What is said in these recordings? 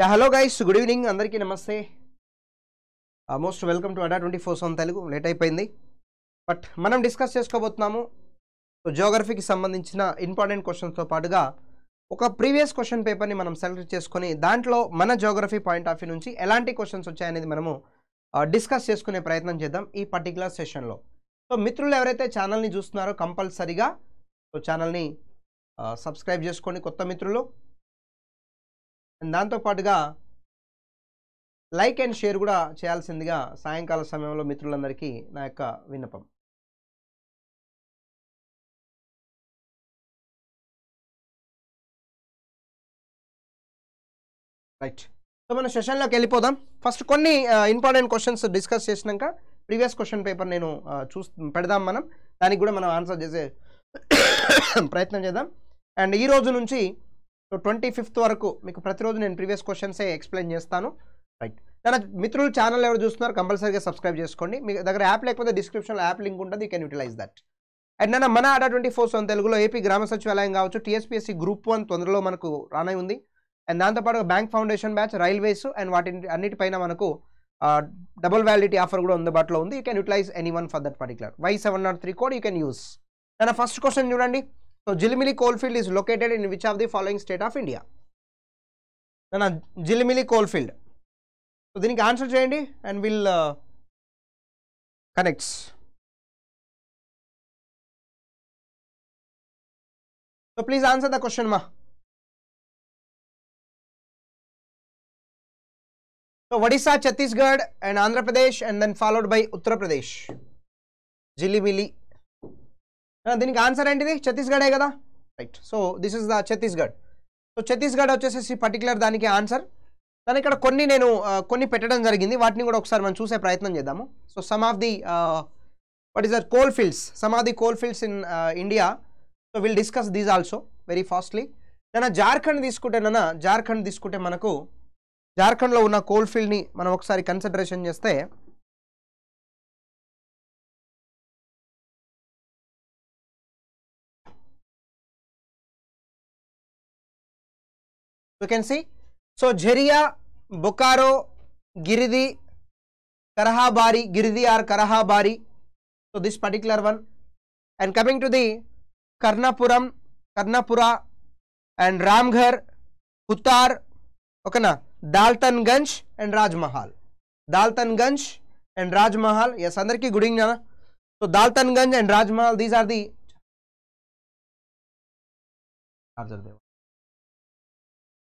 Yeah hello guys good evening అందరికీ namaste most welcome to Adda twenty four seven Telugu late అయిపోయింది but మనం discuss చేసుకోబోతున్నాము so జోగ్రఫీకి సంబంధించిన ఇంపార్టెంట్ క్వశ్చన్స్తో పాటుగా ఒక ప్రీవియస్ క్వశ్చన్ పేపర్ని మనం సెలెక్ట్ చేసుకొని దాంట్లో మన జోగ్రఫీ పాయింట్ ఆఫ్ వ్యూ నుంచి ఎలాంటి క్వశ్చన్స్ వచ్చాయనేది మనము డిస్కస్ uh, చేసుకునే ప్రయత్నం చేద్దాం ఈ పర్టికులర్ సెషన్లో సో మిత్రులు ఎవరైతే ఛానల్ని చూస్తున్నారో కంపల్సరీగా సో ఛానల్ని సబ్స్క్రైబ్ చేసుకోండి కొత్త మిత్రులు దాంతోపాటుగా లైక్ అండ్ షేర్ కూడా చేయాల్సిందిగా సాయంకాల సమయంలో మిత్రులందరికీ నా యొక్క విన్నపం రైట్ సో మన సెషన్లోకి వెళ్ళిపోదాం ఫస్ట్ కొన్ని ఇంపార్టెంట్ క్వశ్చన్స్ డిస్కస్ చేసినాక ప్రీవియస్ క్వశ్చన్ పేపర్ నేను చూ పెడదాం మనం దానికి కూడా మనం ఆన్సర్ చేసే ప్రయత్నం చేద్దాం అండ్ ఈ రోజు నుంచి సో ట్వంటీ ఫిఫ్త్ వరకు మీకు ప్రతిరోజు నేను ప్రీవియస్ క్వశ్చన్సే ఎక్స్ప్లెయిన్ చేస్తాను రైట్ తన మిత్రులు ఛానల్ ఎవరు చూస్తున్నారు కంపల్సరీగా సబ్స్క్రైబ్ చేసుకోండి మీ దగ్గర యాప్ లేకపోతే డిస్క్రిప్షన్లో యాప్ లింక్ ఉంటుంది you can utilize that and నన్న మన ఆడా ట్వంటీ ఫోర్ సెవెన్ తెలుగులో ఏపీ గ్రామ సచివాలయం కావచ్చు టీఎస్పీఎస్సీ గ్రూప్ వన్ తొందరలో మనకు రానై ఉంది అండ్ దాంతోపాటు bank foundation batch railways and వాటి అన్నిటిపైన మనకు డబుల్ వ్యాలిటీ ఆఫర్ కూడా అందుబాటులో ఉంది you can utilize any one for that particular Y seven not three code you can use నా ఫస్ట్ క్వశ్చన్ చూడండి तो Jilmili coalfield is located in which of the following state of India ना Jilmili coalfield तो the answer चयी and will connect तो please answer the question मा तो Odisha Chhattisgarh and Andhra Pradesh and then followed by Uttar Pradesh जिली దీనికి ఆన్సర్ ఏంటిది ఛత్తీస్గఢే కదా right so this is the Chhattisgarh so Chhattisgarh వచ్చేసి పర్టికులర్ దానికి ఆన్సర్ దాని ఇక్కడ కొన్ని నేను కొన్ని పెట్టడం జరిగింది వాటిని కూడా ఒకసారి మనం చూసే ప్రయత్నం చేద్దాము so some of the what is are coal fields some of the coal fields in India so will discuss these also very fastly నన్న జార్ఖండ్ తీసుకుంటే నన్న జార్ఖండ్ తీసుకుంటే మనకు జార్ఖండ్లో ఉన్న కోల్ ఫీల్డ్ని మనం ఒకసారి కన్సిడరేషన్ చేస్తే you can see so jheria bokaro giridi karahabari giridi or karahabari so this particular one and coming to the karnapuram karnapura and ramghar uttar okay na daltan ganj and rajmahal daltan ganj and rajmahal yes andarki good evening na so daltan ganj and rajmahal these are the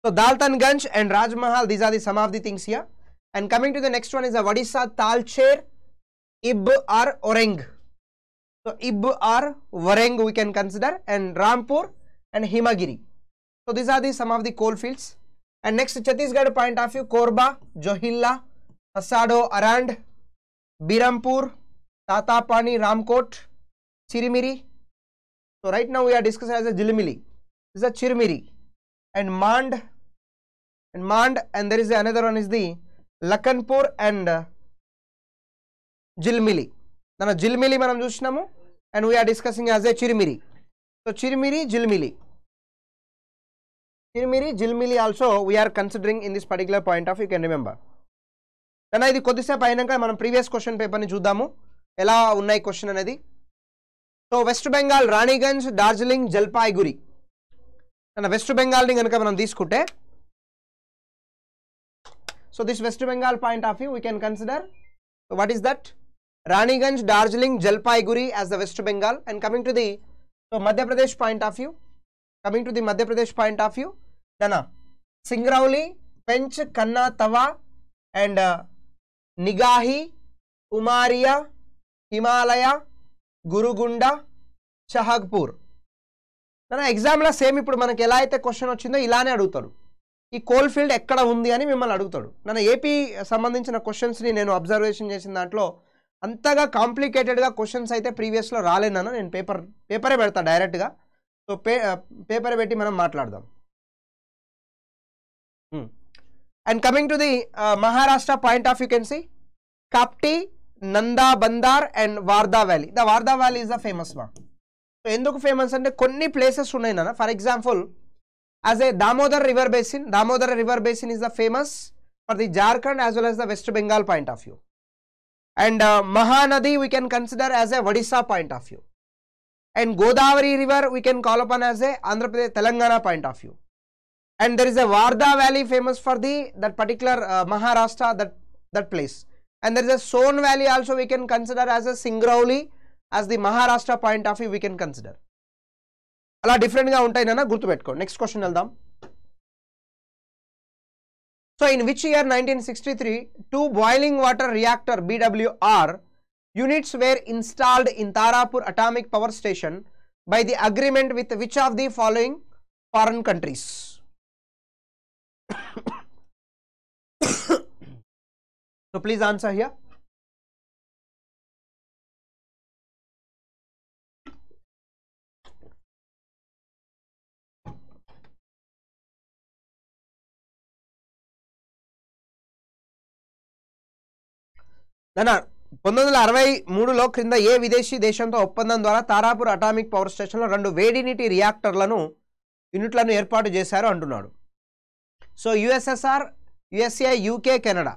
So Daltonganj and Rajmahal, these are the some of the things here. And coming to the next one is the Vadisa Talcher, Ib or Oreng. So Ib or Oreng we can consider and Rampur and Himagiri. So these are the some of the coal fields. And next Chhattisgarh point of view, Korba, Johila, Asado, Arand, Birampur, Tatapani, Ramkot, Chirimiri. So right now we are discussing as a Jilimili. This is a Chirimiri and Mand and Mand and there is another one is the Lakhanpur and uh, Jilmili. Now Jilmili manam chusinamu and we are discussing as a Chirimiri. So Chirimiri, Jilmili. Chirimiri, Jilmili also we are considering in this particular point of you can remember. కన్నా ఇది కొద్దిసేపు అయినాక మనం previous question పేపర్ని చూద్దాము ఎలా ఉన్నాయి question అనేది so West Bengal Raniganj Darjeeling Jalpaiguri West బెంగాల్ని కనుక మనం తీసుకుంటే So this West Bengal point of view we can consider. So what is that? Raniganj, Darjeeling, Jalpaiguri as the West Bengal and coming to the so Madhya Pradesh point of view. Coming to the Madhya Pradesh point of view, Dana, Singrauli, Pench, Kanna, Tawa and uh, Nigahi, Umaria, Himalaya, Gurugunda, షహగ్పూర్ ఎగ్జామ్లో same ఇప్పుడు మనకి ఎలా అయితే question వచ్చిందో ఇలానే అడుగుతాడు ఈ coal field ఎక్కడ ఉంది అని మిమ్మల్ని అడుగుతాడు నన్ను ఏపీ సంబంధించిన క్వశ్చన్స్ని నేను అబ్జర్వేషన్ చేసిన దాంట్లో అంతగా కాంప్లికేటెడ్గా క్వశ్చన్స్ అయితే ప్రీవియస్లో రాలేనన్న నేను పేపర్ పేపరే పెడతా డైరెక్ట్గా సో పే పేపర్ పెట్టి మనం మాట్లాడదాం and coming to the Maharashtra point of you can see Kamptee Nand Bander and Wardha valley the Wardha valley is the famous మా సో ఎందుకు ఫేమస్ అంటే కొన్ని ప్లేసెస్ ఉన్నాయి నాన్న for example as a Damodar river basin. Damodar river basin is the famous for the Jharkhand as well as the West Bengal point of view. And uh, Mahanadi we can consider as a Vadisha point of view. And Godavari river we can call upon as a Andhra Pradesh Telangana point of view. And there is a Varda valley famous for the that particular uh, Maharashtra that, that place. And there is a Son valley also we can consider as a Singrauli as the Maharashtra point of view we can consider. अला different उठाइन गुर्त next question हेदा so in which year नयी three two boiling water reactor BWR unit were इना in Tarapur atomic power station by the agreement with which of the following foreign country so please answer हिया నాన్న పంతొమ్మిది వందల అరవై మూడులో క్రింద ఏ విదేశీ దేశంతో ఒప్పందం ద్వారా తారాపూర్ అటామిక్ పవర్ స్టేషన్లో రెండు వేడినీటి రియాక్టర్లను యూనిట్లను ఏర్పాటు చేశారు అంటున్నాడు so USSR USA UK Canada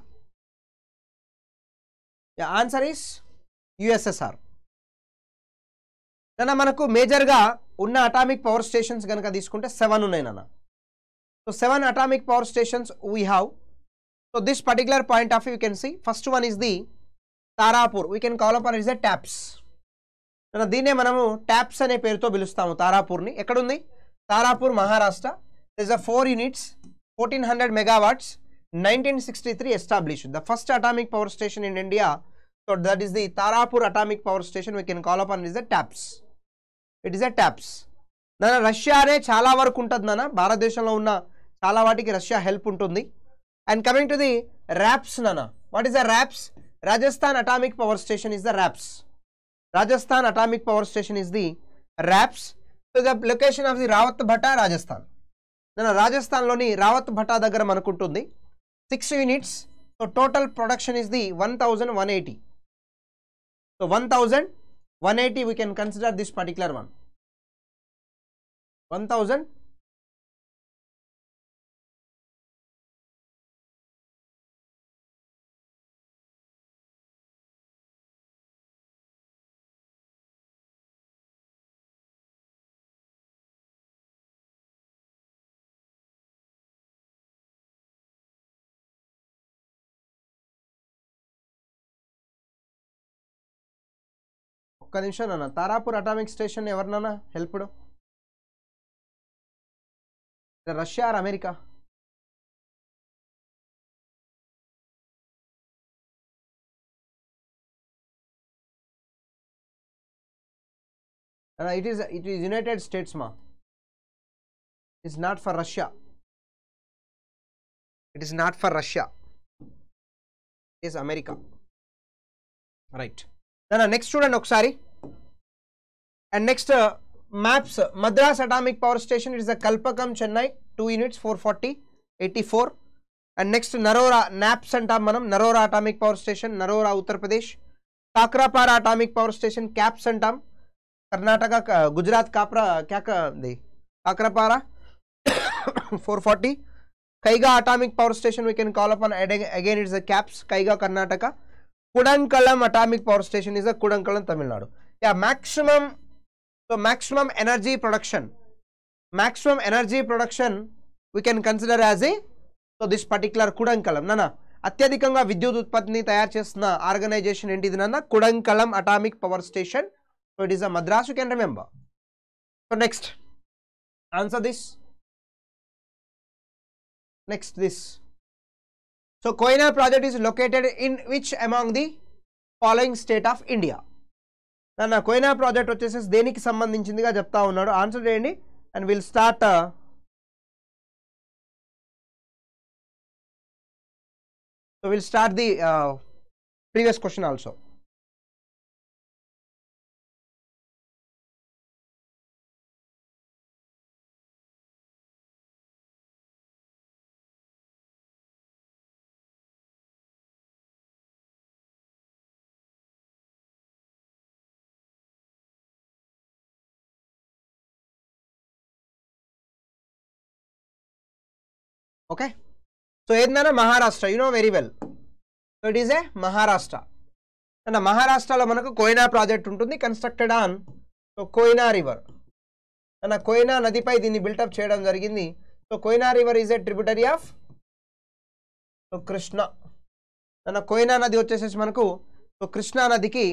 answer is USSR నాన్న మనకు మేజర్గా ఉన్న అటామిక్ పవర్ స్టేషన్స్ కనుక తీసుకుంటే సెవెన్ ఉన్నాయి నాన్న so seven atomic power stations we have so this particular point of you can see first one is the Tarapur we can call on is the TAPS దీన్నే మనము ట్యాప్స్ అనే పేరుతో పిలుస్తాము తారాపూర్ని ఎక్కడుంది Tarapur Maharashtra this a four units fourteen hundred megawatts nineteen sixty three establish the first atomic power station in India so that is the Tarapur atomic power station we can call up on is the TAPS it is a TAPS Russia రష్యానే చాలా వరకు ఉంటుంది నాన్న భారతదేశంలో ఉన్న చాలా వాటికి Russia help ఉంటుంది and coming to the RAPS నాన్న what is the RAPS Rajasthan Atomic Power Station is the RAPS. Rajasthan Atomic Power Station is the RAPS. So the location of the Rawat Bhatta, Rajasthan. Then Rajasthan loni Rawat Bhatta dagar manakuntundi. Six units. So total production is the 1180. So 1180 we can consider this particular one. 1000 ఒక్క నిమిషం నాన్న Tarapur atomic station ఎవరినన్నా helped Russia or America it is it is United States మా it's not for Russia it is not for russia it is america right next चूँसारी अड next MAPS Madras atomic power station it is Kalpakkam Chennai two unit four forty eighty four अड next Narora NAPS at मन Narora atomic power station Narora Uttar Pradesh Kakrapar atomic power station KAPS अटा कर्नाटक गुजरात काप्रा क्या काक्रापार four forty Kaiga atomic power station we can call upon again it is KAPS Kaiga Karnataka Kudankulam atomic power station is the Kudankulam Tamil Nadu yeah maximum so maximum energy production maximum energy production we can consider as a so this particular Kudankulam నా అత్యధికంగా విద్యుత్ ఉత్పత్తిని తయారు చేస్తున్న organisation ఏంటిది నన్న Kudankulam atomic power station so it is a Madras can remember so next answer this next this So Koinar project is located in which among the following state of India? Now, now Koinar project which is Deniki Sammandhin Chindika Japta Unnadu answer the and we'll start uh, So we'll start the uh, previous question also. Okay so ఏదైనా Maharashtra you know very well so it is a Maharashtra అన్న మహారాష్ట్రలో మనకు Koyna project ఉంటుంది constructed on so Koyna river అన్న కోయినా నదిపై దీన్ని built up చేయడం జరిగింది so Koyna river is a tributary of so Krishna అన్న కోయినా నది వచ్చేసేసి మనకు సో కృష్ణా నదికి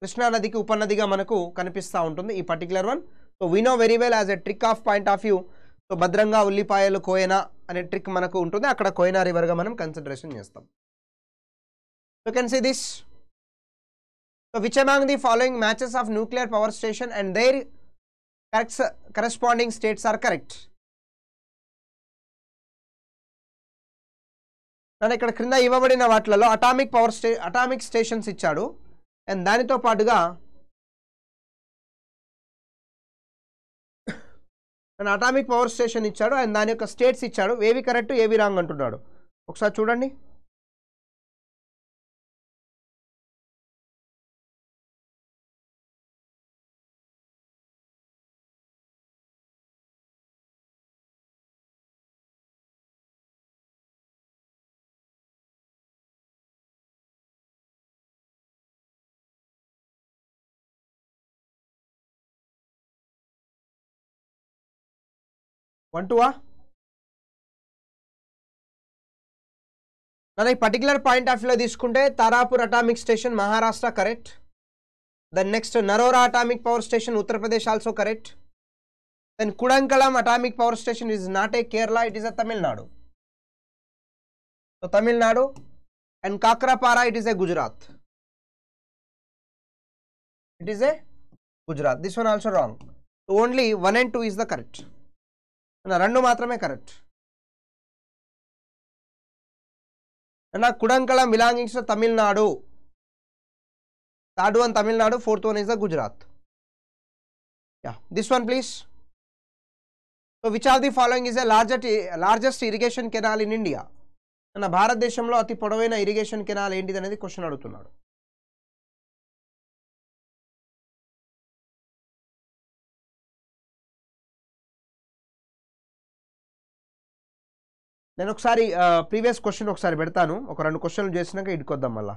కృష్ణా నదికి ఉపనదిగా మనకు కనిపిస్తూ ఉంటుంది ఈ particular one so we know very well as a trick of point of view so భద్రంగా ఉల్లిపాయలు కోయనా అనే ట్రిక్ మనకు ఉంటుంది అక్కడ కోయినా రివర్గా మనం కన్సిడరేషన్ చేస్తాం you can see this so which among the following matches of nuclear power station and there corrects corresponding states are correct నన్ను ఇక్కడ క్రింద ఇవ్వబడిన వాటిలలో atomic power stay atomic stations ఇచ్చాడు అండ్ దానితో పాటుగా అండ్ అటామిక్ పవర్ స్టేషన్ ఇచ్చాడు and దాని యొక్క స్టేట్స్ ఇచ్చాడు ఏవి కరెక్ట్ ఏవి రాంగ్ అంటున్నాడు ఒకసారి చూడండి వన్ టూవా మన ఈ పర్టికులర్ పాయింట్ ఆఫ్ వ్యూలో తీసుకుంటే Tarapur atomic station Maharashtra correct then next Narora atomic power station Uttar Pradesh also correct then Kudankulam atomic power station is not a Kerala it is a Tamil Nadu so Tamil Nadu and Kakrapara it is a Gujarat it is a Gujarat this one also wrong only one and two is the correct రెండు మాత్రమే correct అన్న Kudankulam belongings Tamil Nadu third one Tamil Nadu fourth one is the Gujarat yeah this one please so which of the following is a largest largest irrigation canal in India అన్న భారతదేశంలో అతి పొడవైన irrigation canal ఏంటిది అనేది question అడుగుతున్నాడు నేను ఒకసారి ప్రీవియస్ క్వశ్చన్ ఒకసారి పెడతాను ఒక రెండు క్వశ్చన్లు చేసినాక ఇడుకొద్దాం మళ్ళా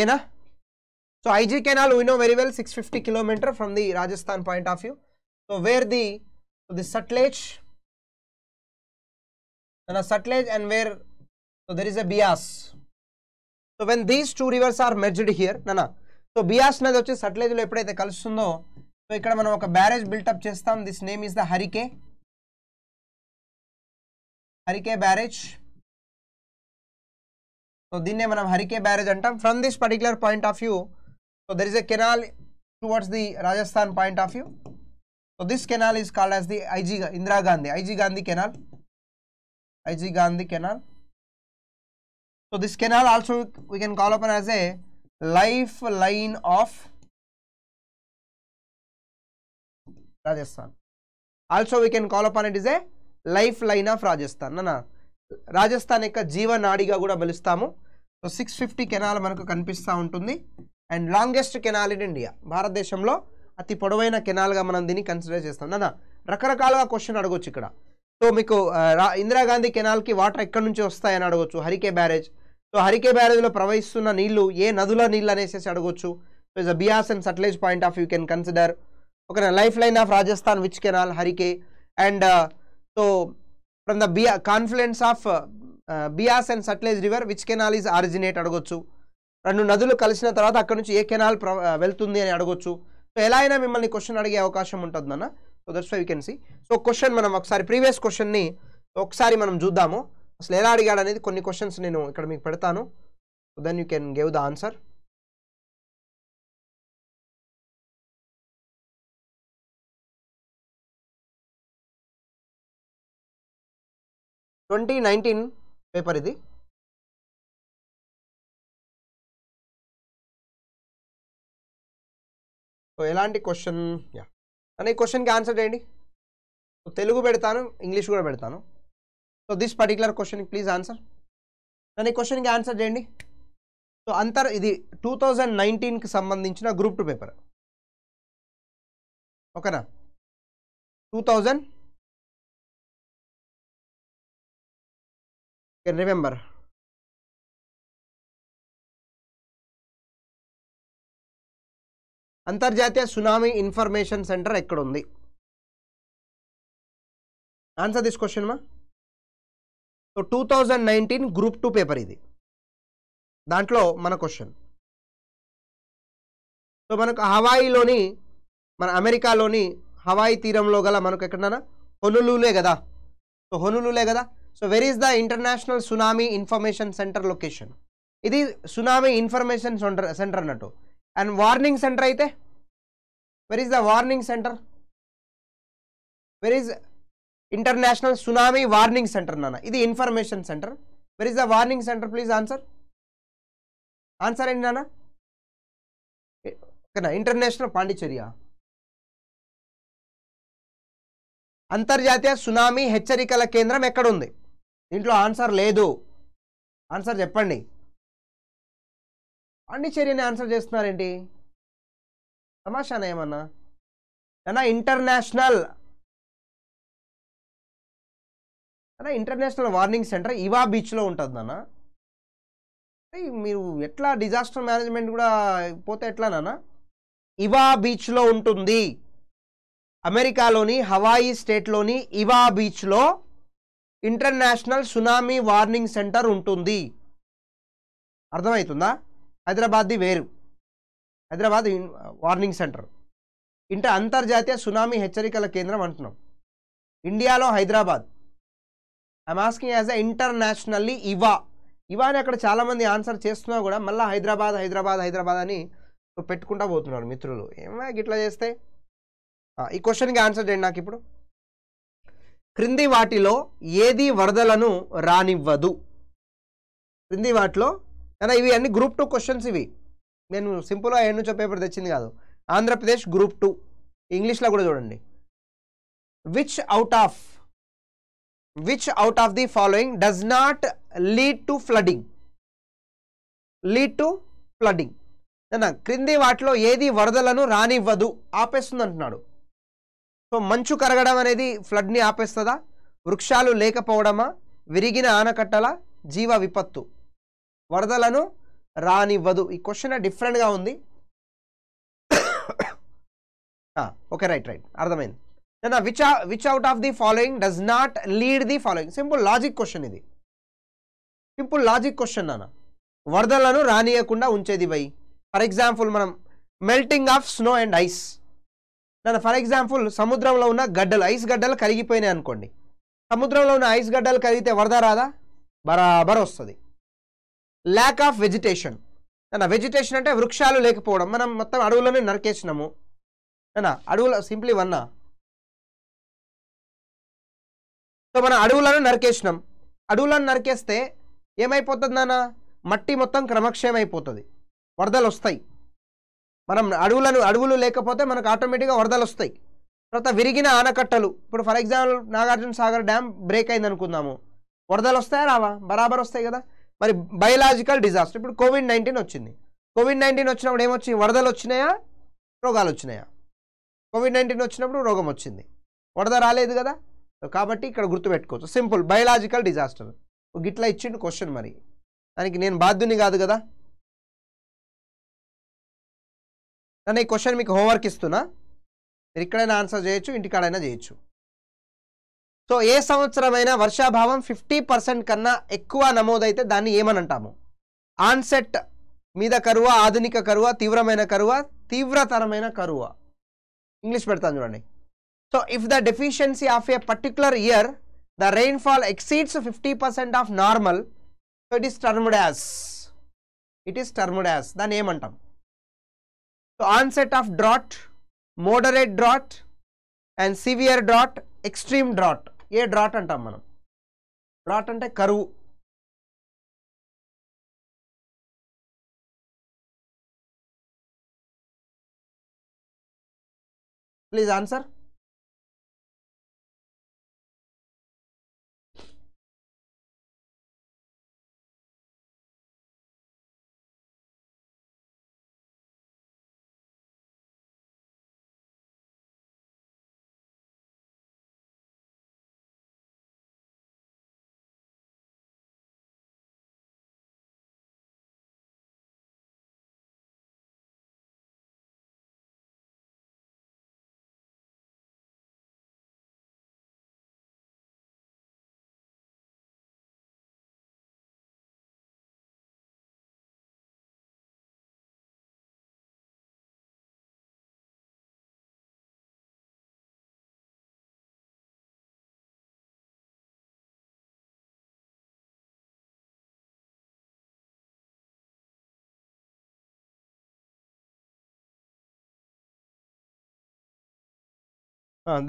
ఏనా So IG canal we know very well 650 km from the Rajasthan point of view. So where the so the Sutlej and a Sutlej and where so there is a Bias. So when these two rivers are merged here, nana. So Bias అనేది వచ్చి Sutlej లో ఎప్పుడైతే so so ఇక్కడ మనం barrage built up chestam this name is the harike harike barrage so దీన్నే మనం Harike barrage అంటాం from this particular point of view So there is a canal towards the Rajasthan point of view. So this canal is called as the IG Indira Gandhi, IG Gandhi canal, IG Gandhi canal. So this canal also we can call upon as a lifeline of Rajasthan. Also we can call upon it is a lifeline of Rajasthan. Nana. Rajasthan యొక్క జీవనాడిగా కూడా పిలుస్తాము so six fifty canal మనకు కనిపిస్తూ ఉంటుంది and longest canal in India భారతదేశంలో అతి పొడవైన కెనాల్గా మనం దీన్ని కన్సిడర్ చేస్తాం దాదా రకరకాలుగా క్వశ్చన్ అడగొచ్చు ఇక్కడ సో మీకు ఇందిరాగాంధీ కెనాల్కి వాటర్ ఎక్కడి నుంచి వస్తాయని అడగవచ్చు హరికే బ్యారేజ్ సో హరికే బ్యారేజ్లో ప్రవహిస్తున్న నీళ్లు ఏ నదుల నీళ్ళు అనేసేసి అడగవచ్చు so is a Beas and Sutlej point of you can consider okay lifeline of Rajasthan which canal Harike and so from the Beas confluence of Beas and Sutlej river which canal is originate అడగొచ్చు రెండు నదులు కలిసిన తర్వాత అక్కడ నుంచి ఏ కెనాల్ వెళ్తుంది అని అడగొచ్చు సో ఎలా అయినా మిమ్మల్ని క్వశ్చన్ అడిగే అవకాశం అన్న so that's why can see so question మనం ఒకసారి ప్రీవియస్ క్వశ్చన్ని ఒకసారి మనం చూద్దాము అసలు ఎలా అడిగాడు అనేది కొన్ని క్వశ్చన్స్ నేను ఇక్కడ మీకు పెడతాను then you can give the answer twenty nineteen paper ఇది సో ఎలాంటి క్వశ్చన్ యా అనే క్వశ్చన్కి ఆన్సర్ చేయండి సో తెలుగు పెడతాను ఇంగ్లీష్ కూడా పెడతాను సో దిస్ పర్టికులర్ క్వశ్చన్కి ప్లీజ్ ఆన్సర్ అనే క్వశ్చన్కి ఆన్సర్ చేయండి సో అంతర్ ఇది టూ థౌజండ్ నైన్టీన్కి సంబంధించిన గ్రూప్ టూ పేపర్ ఓకేనా టూ థౌజండ్ రిమెంబర్ అంతర్జాతీయ సునామీ ఇన్ఫర్మేషన్ సెంటర్ ఎక్కడ ఉంది ఆన్సర్ దిస్ క్వశ్చన్ మా so two thousand nineteen group two paper ఇది దాంట్లో మన క్వశ్చన్ సో మనకు హవాయిలోని మన అమెరికాలోని హవాయి తీరంలో గల మనకు ఎక్కడన్నా హొనులులే కదా సో హొనులులే కదా so where is the international tsunami information centre location ఇది సునామీ ఇన్ఫర్మేషన్ సెంటర్ సెంటర్ అన్నట్టు అండ్ వార్నింగ్ సెంటర్ అయితే where is the warning centre where is international tsunami warning centre నాన్న ఇది information centre where is the warning centre please answer answer ఏంటి నాన్న ఓకేనా international పాండిచేరియా అంతర్జాతీయ tsunami హెచ్చరికల కేంద్రం ఎక్కడుంది దీంట్లో ఆన్సర్ లేదు ఆన్సర్ చెప్పండి చర్యని ఆన్సర్ చేస్తున్నారేంటి తమాషానా ఏమన్నా అన్నా ఇంటర్నేషనల్ అన్నా ఇంటర్నేషనల్ వార్నింగ్ సెంటర్ ఇవా బీచ్లో ఉంటుంది అన్న మీరు ఎట్లా డిజాస్టర్ మేనేజ్మెంట్ కూడా పోతే ఎట్లా నాన్న ఇవా బీచ్లో ఉంటుంది అమెరికాలోని హవాయి స్టేట్లోని ఇవా బీచ్లో ఇంటర్నేషనల్ సునామీ వార్నింగ్ సెంటర్ ఉంటుంది అర్థమవుతుందా హైదరాబాద్ది వేరు హైదరాబాద్ వార్నింగ్ సెంటర్ ఇంట అంతర్జాతీయ సునామీ హెచ్చరికల కేంద్రం అంటున్నాం ఇండియాలో Hyderabad I'm asking as a internationally ఇవా ఇవా అని అక్కడ చాలామంది ఆన్సర్ చేస్తున్నా కూడా మళ్ళీ హైదరాబాద్ హైదరాబాద్ హైదరాబాద్ అని పెట్టుకుంటా పోతున్నారు మిత్రులు ఏమైనా ఇట్లా చేస్తే ఈ క్వశ్చన్కి ఆన్సర్ చేయండి నాకు ఇప్పుడు క్రింది వాటిలో ఏది వరదలను రానివ్వదు క్రింది వాటిలో అన్న ఇవి అన్ని గ్రూప్ టూ క్వశ్చన్స్ ఇవి నేను సింపుల్గా ఎండ్ నుంచో పేపర్ తెచ్చింది కాదు ఆంధ్రప్రదేశ్ గ్రూప్ టూ ఇంగ్లీష్లో కూడా చూడండి which out of which out of the following does not lead to flooding lead to flooding అన్నా క్రింది వాటిలో ఏది వరదలను రానివ్వదు ఆపేస్తుంది అంటున్నాడు సో మంచు కరగడం అనేది ఫ్లడ్ని ఆపేస్తుందా వృక్షాలు లేకపోవడమా విరిగిన ఆనకట్టల జీవ విపత్తు వరదలను రానివ్వదు ఈ క్వశ్చన్ డిఫరెంట్గా ఉంది ఓకే రైట్ రైట్ అర్థమైంది నేను which which out of the following does not lead the following simple logic question ఇది సింపుల్ లాజిక్ క్వశ్చన్ నాన్న వరదలను రానియకుండా ఉంచేది బై ఫర్ ఎగ్జాంపుల్ మనం melting of snow and ice నన్ను ఫర్ ఎగ్జాంపుల్ సముద్రంలో ఉన్న గడ్డలు ఐస్ గడ్డలు కరిగిపోయినాయి అనుకోండి సముద్రంలో ఉన్న ఐస్ గడ్డలు కరిగితే వరద రాదా బరాబర్ వస్తుంది ల్యాక్ ఆఫ్ వెజిటేషన్ అన్నా వెజిటేషన్ అంటే వృక్షాలు లేకపోవడం మనం మొత్తం అడవులను నరికేసినాము అన్నా అడవుల సింప్లీ వన్నా సో మనం అడవులను నరికేసినాం అడవులను నరికేస్తే ఏమైపోతుంది నాన్న మట్టి మొత్తం క్రమక్షయం అయిపోతుంది వరదలు వస్తాయి మనం అడవులను అడవులు లేకపోతే మనకు ఆటోమేటిక్గా వరదలు వస్తాయి తర్వాత విరిగిన ఆనకట్టలు ఇప్పుడు for example Nagarjuna Sagar dam break అయింది అనుకుందాము వరదలు వస్తాయా రావా బరాబర్ వస్తాయి కదా మరి బయలాజికల్ డిజాస్టర్ ఇప్పుడు కోవిడ్ నైన్టీన్ వచ్చింది కోవిడ్ నైన్టీన్ వచ్చినప్పుడు ఏమొచ్చి వరదలు వచ్చినాయా రోగాలు వచ్చినాయా కోవిడ్ నైన్టీన్ వచ్చినప్పుడు రోగం వచ్చింది వరద రాలేదు కదా కాబట్టి ఇక్కడ గుర్తుపెట్టుకోవచ్చు సింపుల్ బయలాజికల్ డిజాస్టర్ గిట్లా ఇచ్చిండు క్వశ్చన్ మరి దానికి నేను బాధ్యుని కాదు కదా నన్ను ఈ క్వశ్చన్ మీకు హోంవర్క్ ఇస్తున్నా మీరు ఇక్కడైనా ఆన్సర్ చేయొచ్చు ఇంటికాడైనా చేయొచ్చు సో ఏ సంవత్సరమైనా వర్షాభావం ఫిఫ్టీ పర్సెంట్ కన్నా ఎక్కువ నమోదైతే దాన్ని ఏమని ఆన్సెట్ మీద కరువ ఆధునిక కరువ తీవ్రమైన కరువ తీవ్రతరమైన కరువ ఇంగ్లీష్ పెడతాను చూడండి so if the deficiency of a particular year the rainfall exceeds fifty percent of normal so it is termed as it is termed as దాన్ని ఏమంటాం so onset of drought moderate drought and severe drought extreme drought ఏ డ్రాట్ అంటాం మనం drought అంటే కరువు please answer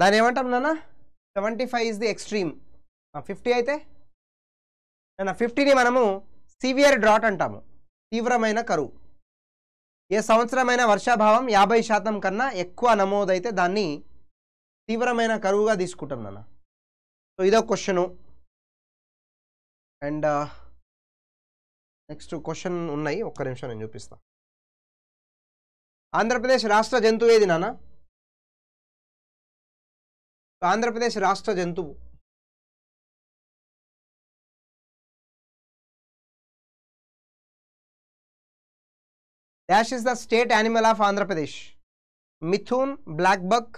దాని ఏమంటాం నాన్న seventy five is the extreme fifty అయితే నా ఫిఫ్టీని మనము సివియర్ డ్రాట్ అంటాము తీవ్రమైన కరువు ఏ సంవత్సరమైన వర్షాభావం యాభై శాతం కన్నా ఎక్కువ నమోదైతే దాన్ని తీవ్రమైన కరువుగా తీసుకుంటాం నాన్న సో ఇదో క్వశ్చను అండ్ నెక్స్ట్ క్వశ్చన్ ఉన్నాయి ఒక్క నిమిషం నేను చూపిస్తాను ఆంధ్రప్రదేశ్ రాష్ట్ర జంతువు ఏది నాన్న ఆంధ్రప్రదేశ్ రాష్ట్ర జంతువు dash is the state animal of Andhra Pradesh mithun blackbuck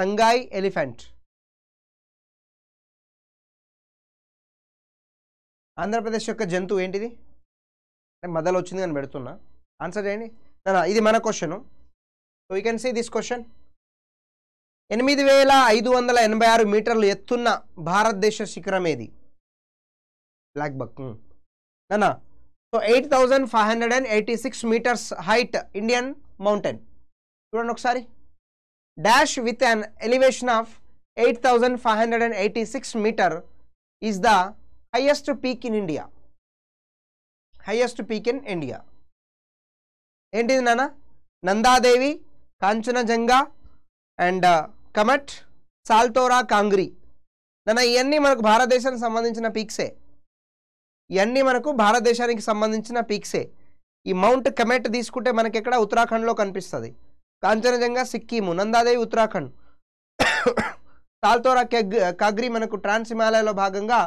sangai elephant Andhra Pradesh యొక్క జంతువు ఏంటిది మొదలు వచ్చింది అని పెడుతున్నా ఆన్సర్ చేయండి ఇది మన question so you can see this question ఎనిమిది వేల ఐదు వందల ఎనభై ఆరు మీటర్లు ఎత్తున్న భారతదేశ శిఖరం ఏది బ్లాక్ బక్ నానా so eight thousand five hundred and eighty six metres height Indian mountain చూడండి ఒకసారి dash with an elevation of eight thousand five hundred and eighty six metre is the highest peak in India highest peak in India ఏంటిది నాన్న Nanda Devi Kanchenjunga and Kamet Saltoro Kangri నన్న ఇవన్నీ మనకు భారతదేశానికి సంబంధించిన పీక్సే ఇవన్నీ మనకు భారతదేశానికి సంబంధించిన పీక్సే ఈ మౌంట్ కమెట్ తీసుకుంటే మనకి ఎక్కడ ఉత్తరాఖండ్లో కనిపిస్తుంది కాంచనజంగా సిక్కిము నందాదేవి ఉత్తరాఖండ్ తాల్తోరా కెగ్ కాగ్రి మనకు ట్రాన్స్ హిమాలయలో భాగంగా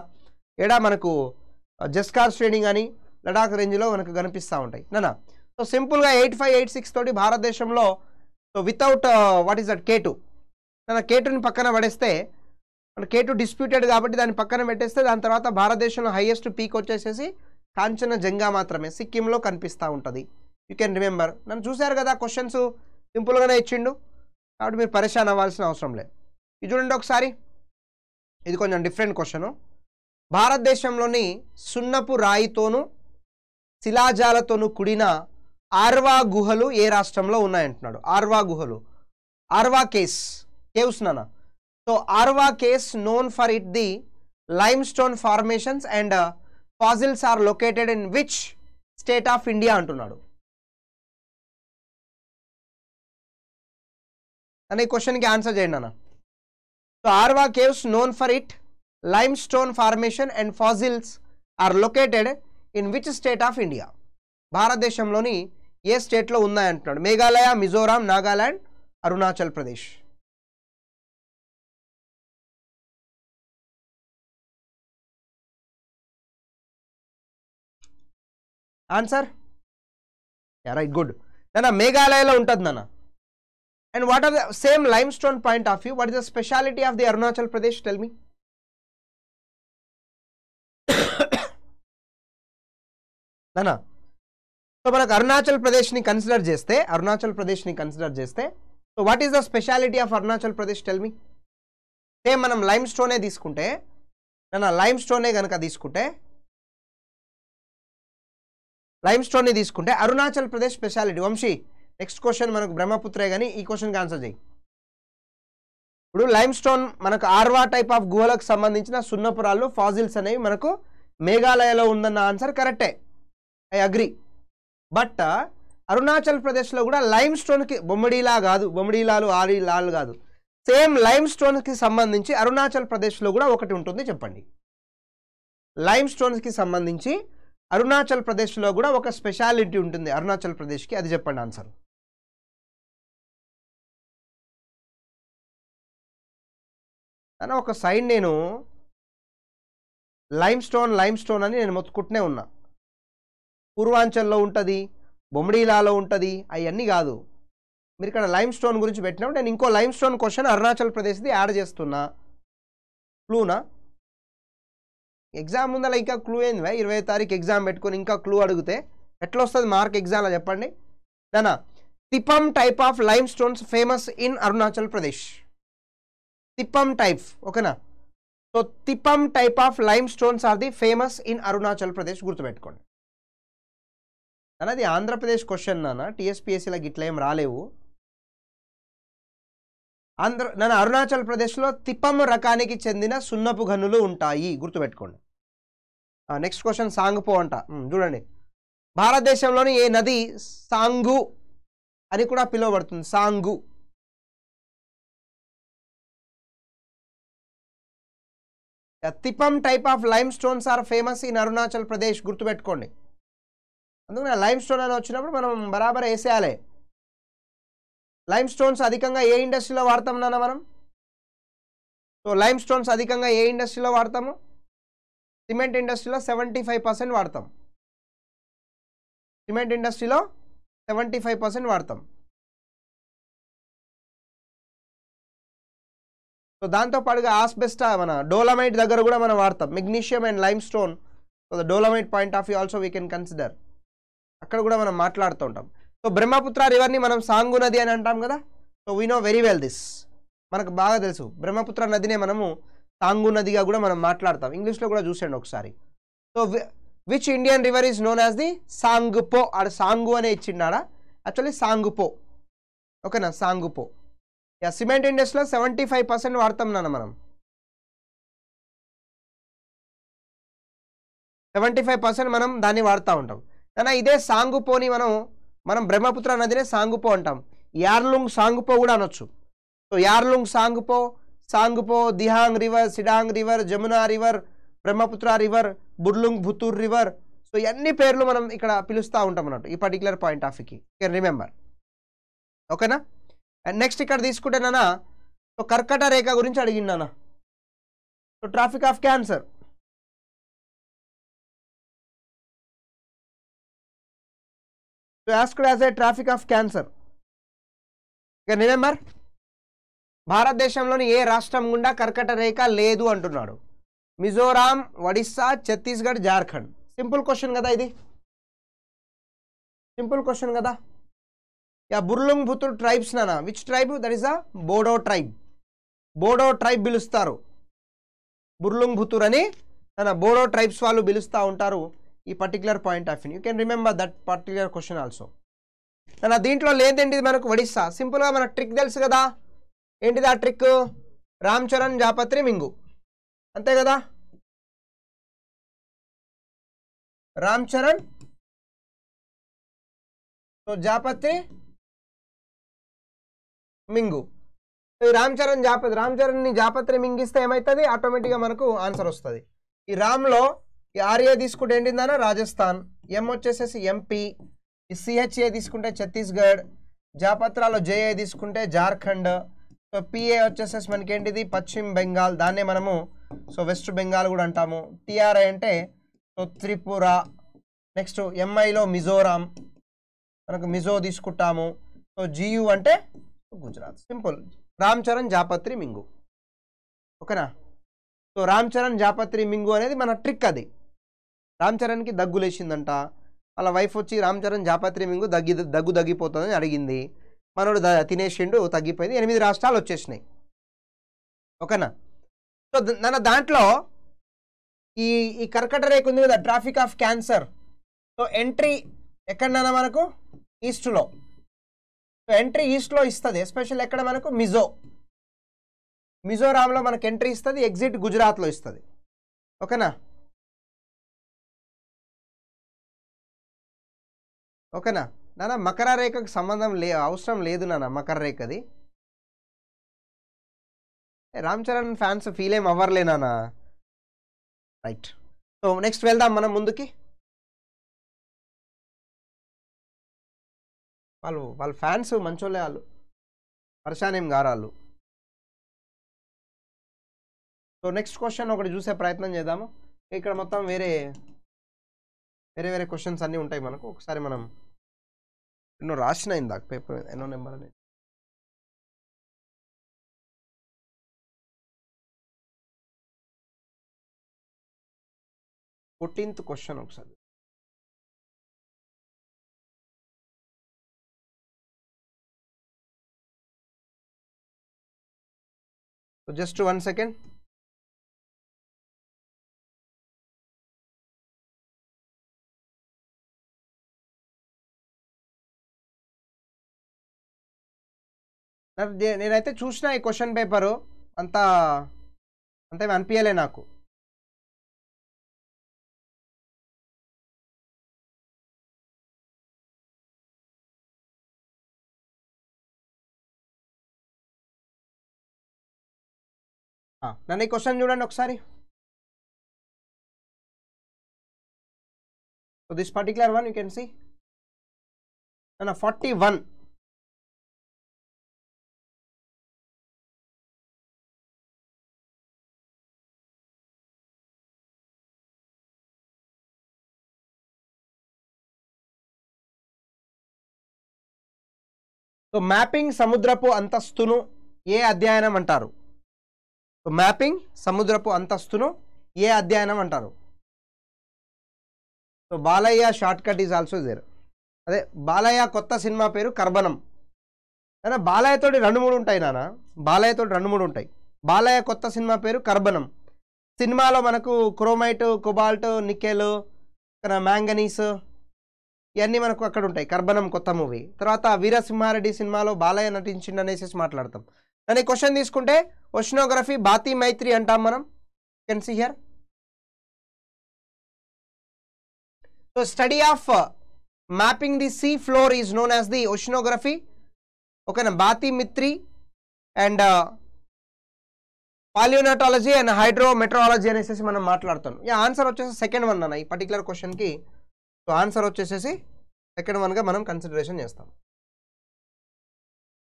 ఎడా మనకు జస్కార్ శ్రేణి కానీ లడాక్ రేంజ్లో మనకు కనిపిస్తూ ఉంటాయి నన్నా సో సింపుల్గా ఎయిట్ ఫైవ్ ఎయిట్ సిక్స్ తోటి భారతదేశంలో so without what is that K two తన కేటుని పక్కన పడేస్తే మన కేటు డిస్ప్యూటెడ్ కాబట్టి దాన్ని పక్కన పెట్టేస్తే దాని తర్వాత భారతదేశంలో హైయెస్ట్ పీక్ వచ్చేసేసి కాంచన జంగా మాత్రమే సిక్కింలో కనిపిస్తూ ఉంటుంది యూ కెన్ రిమెంబర్ నన్ను చూశారు కదా క్వశ్చన్స్ సింపుల్గానే ఇచ్చిండు కాబట్టి మీరు పరేషాన్ అవ్వాల్సిన అవసరం లేదు ఇది చూడండి ఒకసారి ఇది కొంచెం డిఫరెంట్ క్వశ్చను భారతదేశంలోని సున్నపు రాయితోనూ శిలాజాలతోనూ కూడిన ఆర్వా గుహలు ఏ రాష్ట్రంలో ఉన్నాయంటున్నాడు ఆర్వా గుహలు ఆర్వా కేస్ కేవ్స్ కేవ్స్ననా so Arwah caves known for it the limestone formations and fossils are located in which state of India అంటున్నాడు అనే క్వశ్చన్కి ఆన్సర్ చేయండి అన్న so Arwah caves known for it limestone formation and fossils are located in which state of India భారతదేశంలోని ఏ స్టేట్లో ఉన్నాయంటున్నాడు Meghalaya Mizoram Nagaland Arunachal Pradesh answer right good నాన్న మేఘాలయలో ఉంటుంది నాన్న and what are the same limestone point of view what is the speciality of the Arunachal Pradesh tell me నానా so మనకు అరుణాచల్ ప్రదేశ్ని కన్సిడర్ చేస్తే అరుణాచల్ ప్రదేశ్ని కన్సిడర్ చేస్తే so what is the speciality of Arunachal Pradesh tell me same మనం లైమ్ స్టోనే తీసుకుంటే నాన్న లైమ్ స్టోనే కనుక తీసుకుంటే లైమ్ స్టోన్ని తీసుకుంటే Arunachal Pradesh speciality Vamshi next question మనకు బ్రహ్మపుత్రే కానీ ఈ క్వశ్చన్కి ఆన్సర్ చేయి ఇప్పుడు లైమ్ స్టోన్ మనకు ఆర్వా టైప్ ఆఫ్ గుహలకు సంబంధించిన సున్నపురాలు ఫాజిల్స్ అనేవి మనకు మేఘాలయలో ఉందన్న ఆన్సర్ కరెక్టే ఐ అగ్రి బట్ అరుణాచల్ ప్రదేశ్లో కూడా లైమ్ స్టోన్కి బొమ్మడీలా కాదు బొమ్మడీలాలు ఆరిలాలు కాదు సేమ్ లైమ్ స్టోన్కి సంబంధించి అరుణాచల్ ప్రదేశ్లో కూడా ఒకటి ఉంటుంది చెప్పండి లైమ్ స్టోన్స్కి సంబంధించి అరుణాచల్ ప్రదేశ్లో కూడా ఒక స్పెషాలిటీ ఉంటుంది అరుణాచల్ ప్రదేశ్కి అది చెప్పండి ఆన్సర్ అని ఒక సైడ్ నేను లైమ్ స్టోన్ లైమ్ స్టోన్ అని నేను మొత్తుకుంటూనే ఉన్నా పూర్వాంచల్లో ఉంటుంది బొమ్మిడీలాలో ఉంటుంది అవన్నీ కాదు మీరు ఇక్కడ లైమ్ స్టోన్ గురించి పెట్టినప్పుడు నేను ఇంకో లైమ్ స్టోన్ క్వశ్చన్ అరుణాచల్ ప్రదేశ్ది యాడ్ చేస్తున్నా ఫ్లూనా ఎగ్జామ్ ముందర ఇంకా క్లూ ఏంది భయ్ ఇరవై తారీఖు ఎగ్జామ్ పెట్టుకొని ఇంకా క్లూ అడిగితే ఎట్లా వస్తుంది మార్క్ అని చెప్పండి దానా Tipam type of limestones famous in Arunachal Pradesh Tipam type ఓకేనా so Tipam type of limestones are the famous in Arunachal Pradesh గుర్తుపెట్టుకోండి అది ఆంధ్రప్రదేశ్ క్వశ్చన్ నాన్న టీఎస్పీఎస్సీలకు ఇట్లా ఏం రాలేవు ఆంధ్ర నన్ను అరుణాచల్ ప్రదేశ్లో తిప్పం రకానికి చెందిన సున్నపు గనులు ఉంటాయి గుర్తుపెట్టుకోండి నెక్స్ట్ క్వశ్చన్ సాంగ్పో అంట చూడండి భారతదేశంలోని ఏ నది సాంగు అని కూడా పిలువబడుతుంది Sangu Tipam type of limestones are famous in Arunachal Pradesh గుర్తుపెట్టుకోండి అందుకనే లైమ్ స్టోన్ అని వచ్చినప్పుడు మనం బరాబర్ వేసేయాలి లైమ్ స్టోన్స్ అధికంగా ఏ ఇండస్ట్రీలో వాడతాం నాన్న మనం సో లైమ్ స్టోన్స్ అధికంగా ఏ ఇండస్ట్రీలో వాడతాము సిమెంట్ ఇండస్ట్రీలో సెవెంటీ ఫైవ్ పర్సెంట్ వాడతాం సిమెంట్ ఇండస్ట్రీలో సెవెంటీ ఫైవ్ పర్సెంట్ వాడతాం సో దాంతోపాటుగా ఆస్బెస్టా మన డోలమైట్ దగ్గర కూడా మనం వాడతాం magnesium and limestone so the dolomite point of view also we can consider అక్కడ కూడా మనం మాట్లాడుతూ ఉంటాం సో బ్రహ్మపుత్ర రివర్ని మనం సాంగు నది అని అంటాం కదా so we know very well this మనకు బాగా తెలుసు బ్రహ్మపుత్ర నదినే మనము తాంగు నదిగా కూడా మనం మాట్లాడతాం ఇంగ్లీష్లో కూడా చూసండి ఒకసారి so which Indian river is known as the Tsangpo ఆడ సాంగు అనే ఇచ్చిండాడా యాక్చువల్లీ సాంగుపో ఓకేనా సాంగుపో సిమెంట్ ఇండస్ట్రీలో సెవెంటీ ఫైవ్ పర్సెంట్ వాడతాం నాన్న మనం సెవెంటీ ఫైవ్ పర్సెంట్ మనం దాన్ని వాడుతూ ఉంటాం కానీ ఇదే సాంగుపోని మనం మనం బ్రహ్మపుత్ర నదినే సాంగుపో అంటాం యార్లుంగ్ సాంగుపో కూడా అనొచ్చు so Yarlung Tsangpo Tsangpo Dihang river Siang river Jamuna river Brahmaputra river Burlung Buthur river so यन्नी పేర్ల మనం ఇక్కడ పిలుస్తా ఉంటామను అంటే ఈ పార్టిక్యులర్ పాయింట్ ఆఫ్ కి ఇక్కడ రిమెంబర్ ఓకేనా అండ్ నెక్స్ట్ ఇక్కడ తీసుకుంటానా సో కర్కట రేఖ గురించి అడిగిన నా so tropic of cancer so asked as a tropic of cancer ఇక్కడ రిమెంబర్ భారతదేశంలోని ఏ రాష్ట్రం గుండా కర్కట రేఖ లేదు అంటున్నాడు మిజోరాం ఒడిస్సా ఛత్తీస్గఢ్ జార్ఖండ్ సింపుల్ క్వశ్చన్ కదా ఇది సింపుల్ క్వశ్చన్ కదా యా బుర్లుంగ్ భుతుర్ ట్రైబ్స్ నానా which tribe that is a Bodo tribe Bodo tribe పిలుస్తారు బుర్లుంగ్ భుతుర్ అని తన బోడో ట్రైబ్స్ వాళ్ళు పిలుస్తూ ఉంటారు ఈ particular point of view you can remember that particular question also తన దీంట్లో ఇది మనకు ఒడిస్సా సింపుల్గా మన ట్రిక్ తెలుసు కదా ఏంటిది ఆ ట్రిక్ రామ్ చరణ్ జాపత్రి మింగు అంతే కదా రామ్ చరణ్ సో జాపత్రి మింగు రామ్ చరణ్ జాప రామ్ చరణ్ని జాపత్రి మింగిస్తే ఏమవుతుంది ఆటోమేటిక్గా మనకు ఆన్సర్ వస్తుంది ఈ రామ్లో ఈ ఆర్ఏ తీసుకుంటే ఏంటిందన్నా రాజస్థాన్ ఎం వచ్చేసేసి ఎంపీ ఈ సిహెచ్ఏ తీసుకుంటే ఛత్తీస్గఢ్ జాపత్రాలో జేఏ తీసుకుంటే జార్ఖండ్ సో పిఏ వచ్చేసేసి మనకేంటిది పశ్చిమ బెంగాల్ దాన్నే మనము సో వెస్ట్ బెంగాల్ కూడా అంటాము టిఆర్ఐ అంటే సో త్రిపుర నెక్స్ట్ ఎంఐలో మిజోరాం మనకు మిజో తీసుకుంటాము సో జియు అంటే గుజరాత్ సింపుల్ రామ్ చరణ్ జాపత్రి మింగు ఓకేనా సో రామ్ చరణ్ జాపత్రి మింగు అనేది మన ట్రిక్ అది రామ్ చరణ్కి దగ్గులేసిందంట వాళ్ళ వైఫ్ వచ్చి రామ్ చరణ్ జాపత్రి మింగు దగ్గి దగ్గు దగ్గిపోతుందని అడిగింది మనోడు తినేసిండు తగ్గిపోయింది ఎనిమిది రాష్ట్రాలు వచ్చేసినాయి ఓకేనా సో నన్న దాంట్లో ఈ ఈ కర్కట రేఖ ఉంది కదా tropic of cancer so entry ఎక్కడన్నా మనకు ఈస్ట్లో సో ఎంట్రీ ఈస్ట్లో ఇస్తుంది ఎస్పెషల్ ఎక్కడ మనకు మిజో మిజోరాంలో మనకు ఎంట్రీ ఇస్తుంది ఎగ్జిట్ గుజరాత్లో ఇస్తుంది ఓకేనా ఓకేనా నాన్న మకర రేఖకు సంబంధం లే అవసరం లేదు నాన్న మకర రేఖది రామ్ చరణ్ ఫ్యాన్స్ ఫీల్ ఏం అవ్వర్లే నాన్న రైట్ సో నెక్స్ట్ వెళ్దాం మనం ముందుకి వాళ్ళు వాళ్ళ ఫ్యాన్స్ మంచోళ్ళే వాళ్ళు పరశానేం గారాలు సో నెక్స్ట్ క్వశ్చన్ ఒకటి చూసే ప్రయత్నం చేద్దాము ఇక్కడ మొత్తం వేరే వేరే వేరే క్వశ్చన్స్ అన్నీ ఉంటాయి మనకు ఒకసారి మనం నేను రాసిన ఇందాక పేపర్ ఎన్నో నెంబర్ అని ఫోర్టీన్త్ క్వశ్చన్ ఒకసారి So just one second. నేనైతే చూసిన ఈ క్వశ్చన్ పేపరు అంత అంత అనిపించలే నాకు నన్ను ఈ క్వశ్చన్ చూడండి ఒకసారి this particular one you can see forty one so mapping సముద్రపు అంతస్తును ఏ అధ్యయనం అంటారు సో మ్యాపింగ్ సముద్రపు అంతస్తును ఏ అధ్యయనం అంటారు so Balayya short cut is also there అదే బాలయ్య కొత్త సినిమా పేరు కర్బనం అయినా బాలయ్యతో రెండు మూడు ఉంటాయి నాన్న బాలయ్యతో రెండు మూడు ఉంటాయి బాలయ్య కొత్త సినిమా పేరు కర్బనం సినిమాలో మనకు క్రోమైట్ కొబాల్ట్ నికెల్ మ్యాంగనీస్ ఇవన్నీ మనకు అక్కడ ఉంటాయి కర్బనం కొత్త మూవీ తర్వాత వీరసింహారెడ్డి సినిమాలో బాలయ్య నటించిండు అనేసి మాట్లాడతాం కానీ క్వశ్చన్ తీసుకుంటే ఒషినోగ్రఫీ బాతి మైత్రి అంటాం మనం can see here so study of mapping the sea floor is known as the oceanography ఓకేనా బాతి మిత్రి అండ్ పాలియోనాటాలజీ అండ్ హైడ్రోమెట్రాలజీ అనేసి మనం మాట్లాడతాం ఆన్సర్ వచ్చేసి సెకండ్ వన్ అన్న ఈ పర్టికులర్ క్వశ్చన్కి సో ఆన్సర్ వచ్చేసేసి సెకండ్ వన్గా మనం కన్సిడరేషన్ చేస్తాం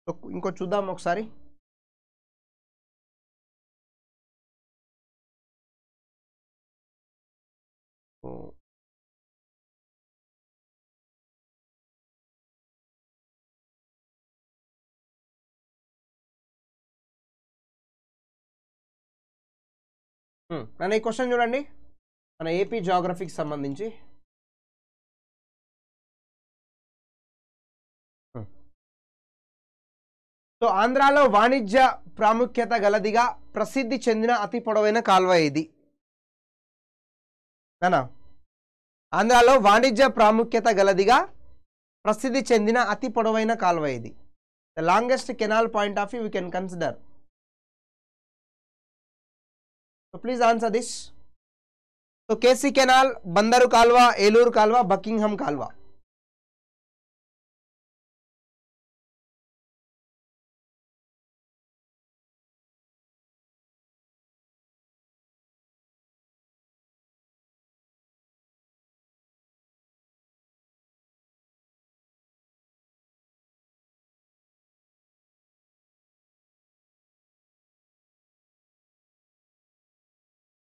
సో ఇంకో చూద్దాం ఒకసారి నన్ను ఈ క్వశ్చన్ చూడండి మన ఏపీ జాగ్రఫీకి సంబంధించి సో ఆంధ్రాలో వాణిజ్య ప్రాముఖ్యత గలదిగా ప్రసిద్ధి చెందిన అతి పొడవైన కాల్వ ఇది నానా ఆంధ్రాలో వాణిజ్య ప్రాముఖ్యత గలదిగా ప్రసిద్ధి చెందిన అతి పొడవైన కాల్వ ఇది the longest canal point of you can consider so please answer this so KC canal Bandaru కాల్వ ఏలూరు కాల్వ బకింగ్హమ్ కాల్వా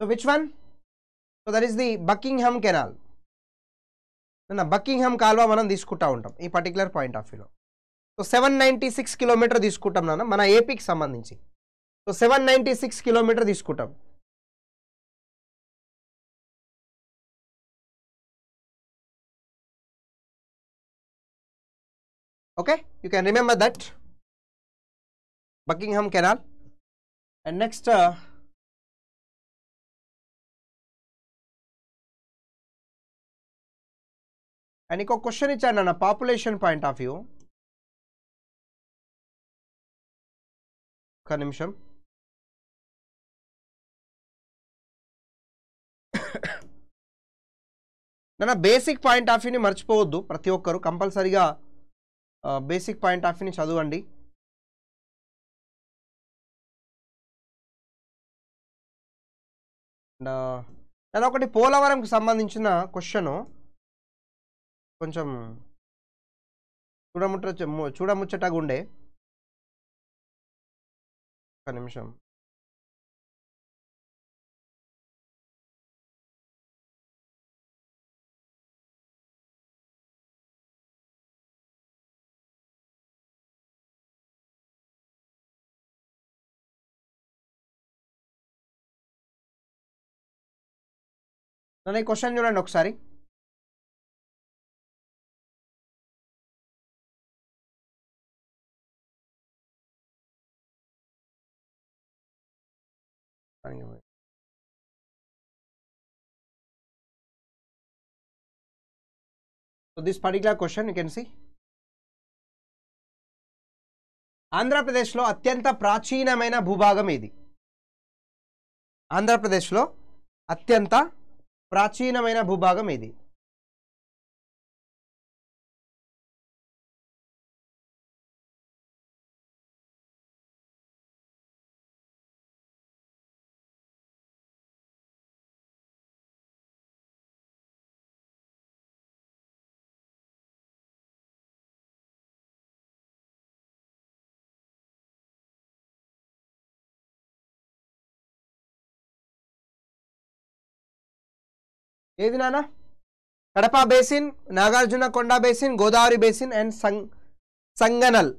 So which one? So that is the Buckingham Canal. నా బక్కింగ్హామ్ కాల్వా మనం తీసుకుంటా ఉంటాం ఈ పర్టికులర్ పాయింట్ ఆఫ్ వ్యూలో so seven ninety six kilometre తీసుకుంటాం నాన్న మన ఏపీకి సంబంధించి so seven ninety six kilometre తీసుకుంటాం okay you can remember that Buckingham canal and next and ఇంకో క్వశ్చన్ ఇచ్చాను అన్న పాపులేషన్ పాయింట్ ఆఫ్ వ్యూ ఒక నిమిషం నా బేసిక్ పాయింట్ ఆఫ్ వ్యూని మర్చిపోవద్దు ప్రతి ఒక్కరు కంపల్సరీగా బేసిక్ పాయింట్ ఆఫ్ వ్యూని చదవండి నేను ఒకటి పోలవరంకి సంబంధించిన క్వశ్చను కొంచెం చూడముట్ట చూడముచ్చటగా ఉండే ఒక నిమిషం నన్ను క్వశ్చన్ చూడండి ఒకసారి this particular question you can see ఆంధ్రప్రదేశ్లో అత్యంత ప్రాచీనమైన భూభాగం ఏది ఆంధ్రప్రదేశ్లో అత్యంత ప్రాచీనమైన భూభాగం ఏది ఏది నాన్న Kadapa basin Nagarjuna Konda basin Godavari basin and సంగ్ సంగనల్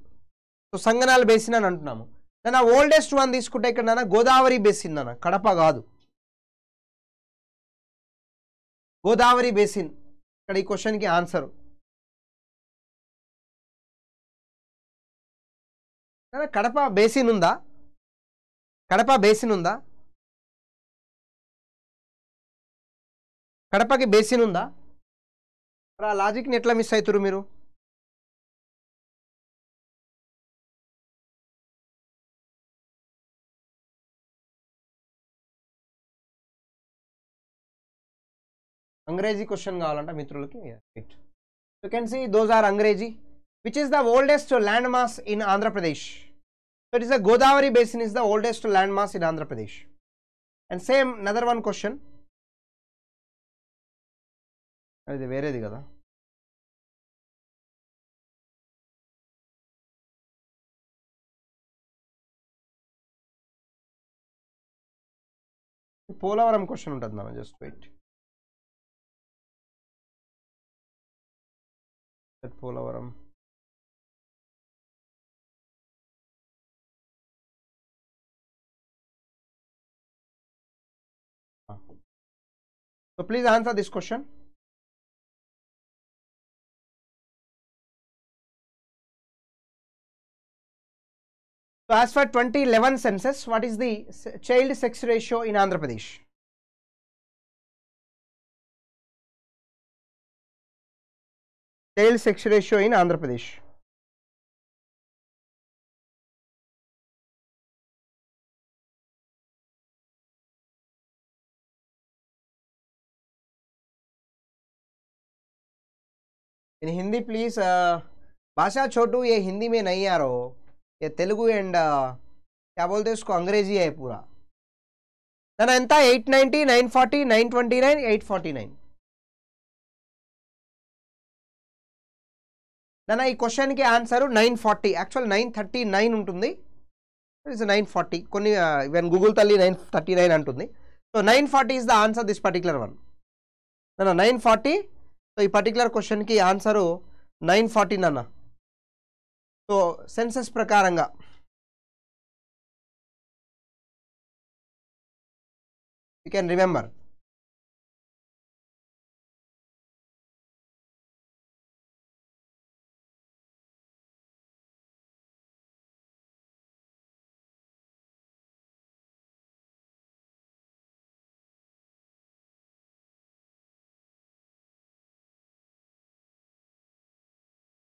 సో సంగనల్ బేసిన్ అని అంటున్నాము నాన్న ఓల్డెస్ట్ వన్ తీసుకుంటే ఇక్కడ నాన్న గోదావరి బేసిన్ నాన్న కడప కాదు గోదావరి బేసిన్ ఇక్కడ ఈ క్వశ్చన్కి ఆన్సర్ కడప బేసిన్ ఉందా కడప బేసిన్ ఉందా కడపకి బేసిన్ ఉందా మరి ఆ లాజిక్ని ఎట్లా మిస్ అవుతురు మీరు అంగ్రేజీ క్వశ్చన్ కావాలంట మిత్రులకి right you can see those are Angrezi which is the oldest land mass in Andhra Pradesh so it is the Godavari basin is the oldest land mass in Andhra Pradesh and same other one question అది వేరేది కదా Polavaram question ఉంటుంది మనం just wait Polavaram so please answer this question So as for 2011 census, what is the child sex ratio in Andhra Pradesh? Child sex ratio in Andhra Pradesh. In Hindi, please. भाषा छोटू ये हिंदी में नहीं आ रहा हो ये तेलुगु एंड क्या बोलते हैं उसको अंग्रेजी है पूरा దాని ఎంత eight ninety nine forty nine twenty nine eight forty nine దాని ఈ క్వశ్చన్కి answer nine forty actual nine thirty nine ఉంటుంది ఇట్స్ నైన్ ఫార్టీ కొన్ని ఈవెన్ గూగుల్ తల్లి నైన్ థర్టీ నైన్ అంటుంది so nine forty is the answer this particular one nine forty so ఈ particular క్వశ్చన్కి answer nine forty నాన్న तो census प्रकार you can remember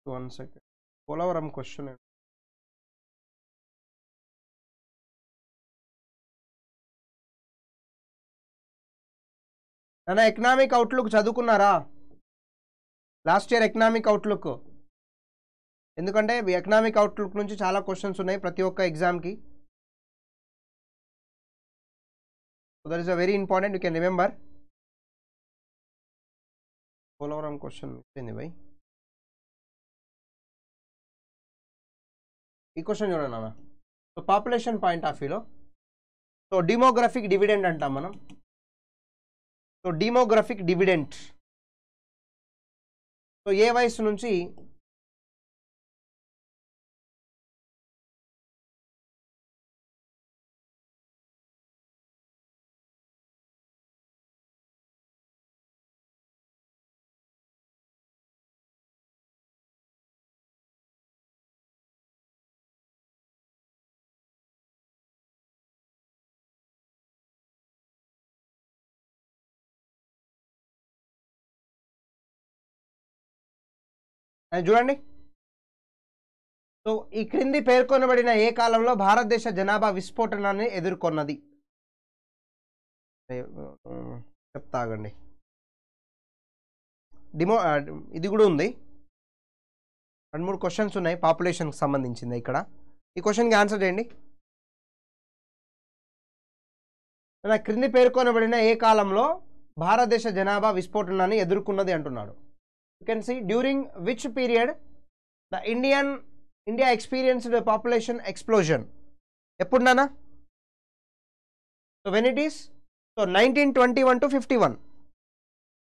one second Polavaram question నన్న economic outlook చదువుకున్నారా లాస్ట్ ఇయర్ ఎకనామిక్ అవుట్లుక్ ఎందుకంటే economic outlook నుంచి చాలా క్వశ్చన్స్ ఉన్నాయి ప్రతి ఒక్క ఎగ్జామ్కి so that is a very important you can remember Polavaram question miss by ఈ క్వశ్చన్ చూడండి అన్న సో పాపులేషన్ పాయింట్ ఆఫ్ వ్యూలో సో డిమోగ్రఫిక్ డివిడెంట్ అంటాం మనం సో డిమోగ్రఫిక్ డివిడెంట్ సో ఏ వయసు నుంచి చూడండి సో ఈ క్రింది పేర్కొనబడిన ఏ కాలంలో భారతదేశ జనాభా విస్ఫోటనాన్ని ఎదుర్కొన్నది చెప్తాగండి డిమో ఇది కూడా ఉంది రెండు మూడు క్వశ్చన్స్ ఉన్నాయి పాపులేషన్కి సంబంధించింది ఇక్కడ ఈ క్వశ్చన్కి ఆన్సర్ చేయండి క్రింది పేర్కొనబడిన ఏ కాలంలో భారతదేశ జనాభా విస్ఫోటనాన్ని ఎదుర్కొన్నది అంటున్నాడు you can see during which period the Indian India experienced the population explosion. Eppudana? So when it is? So 1921 to 51.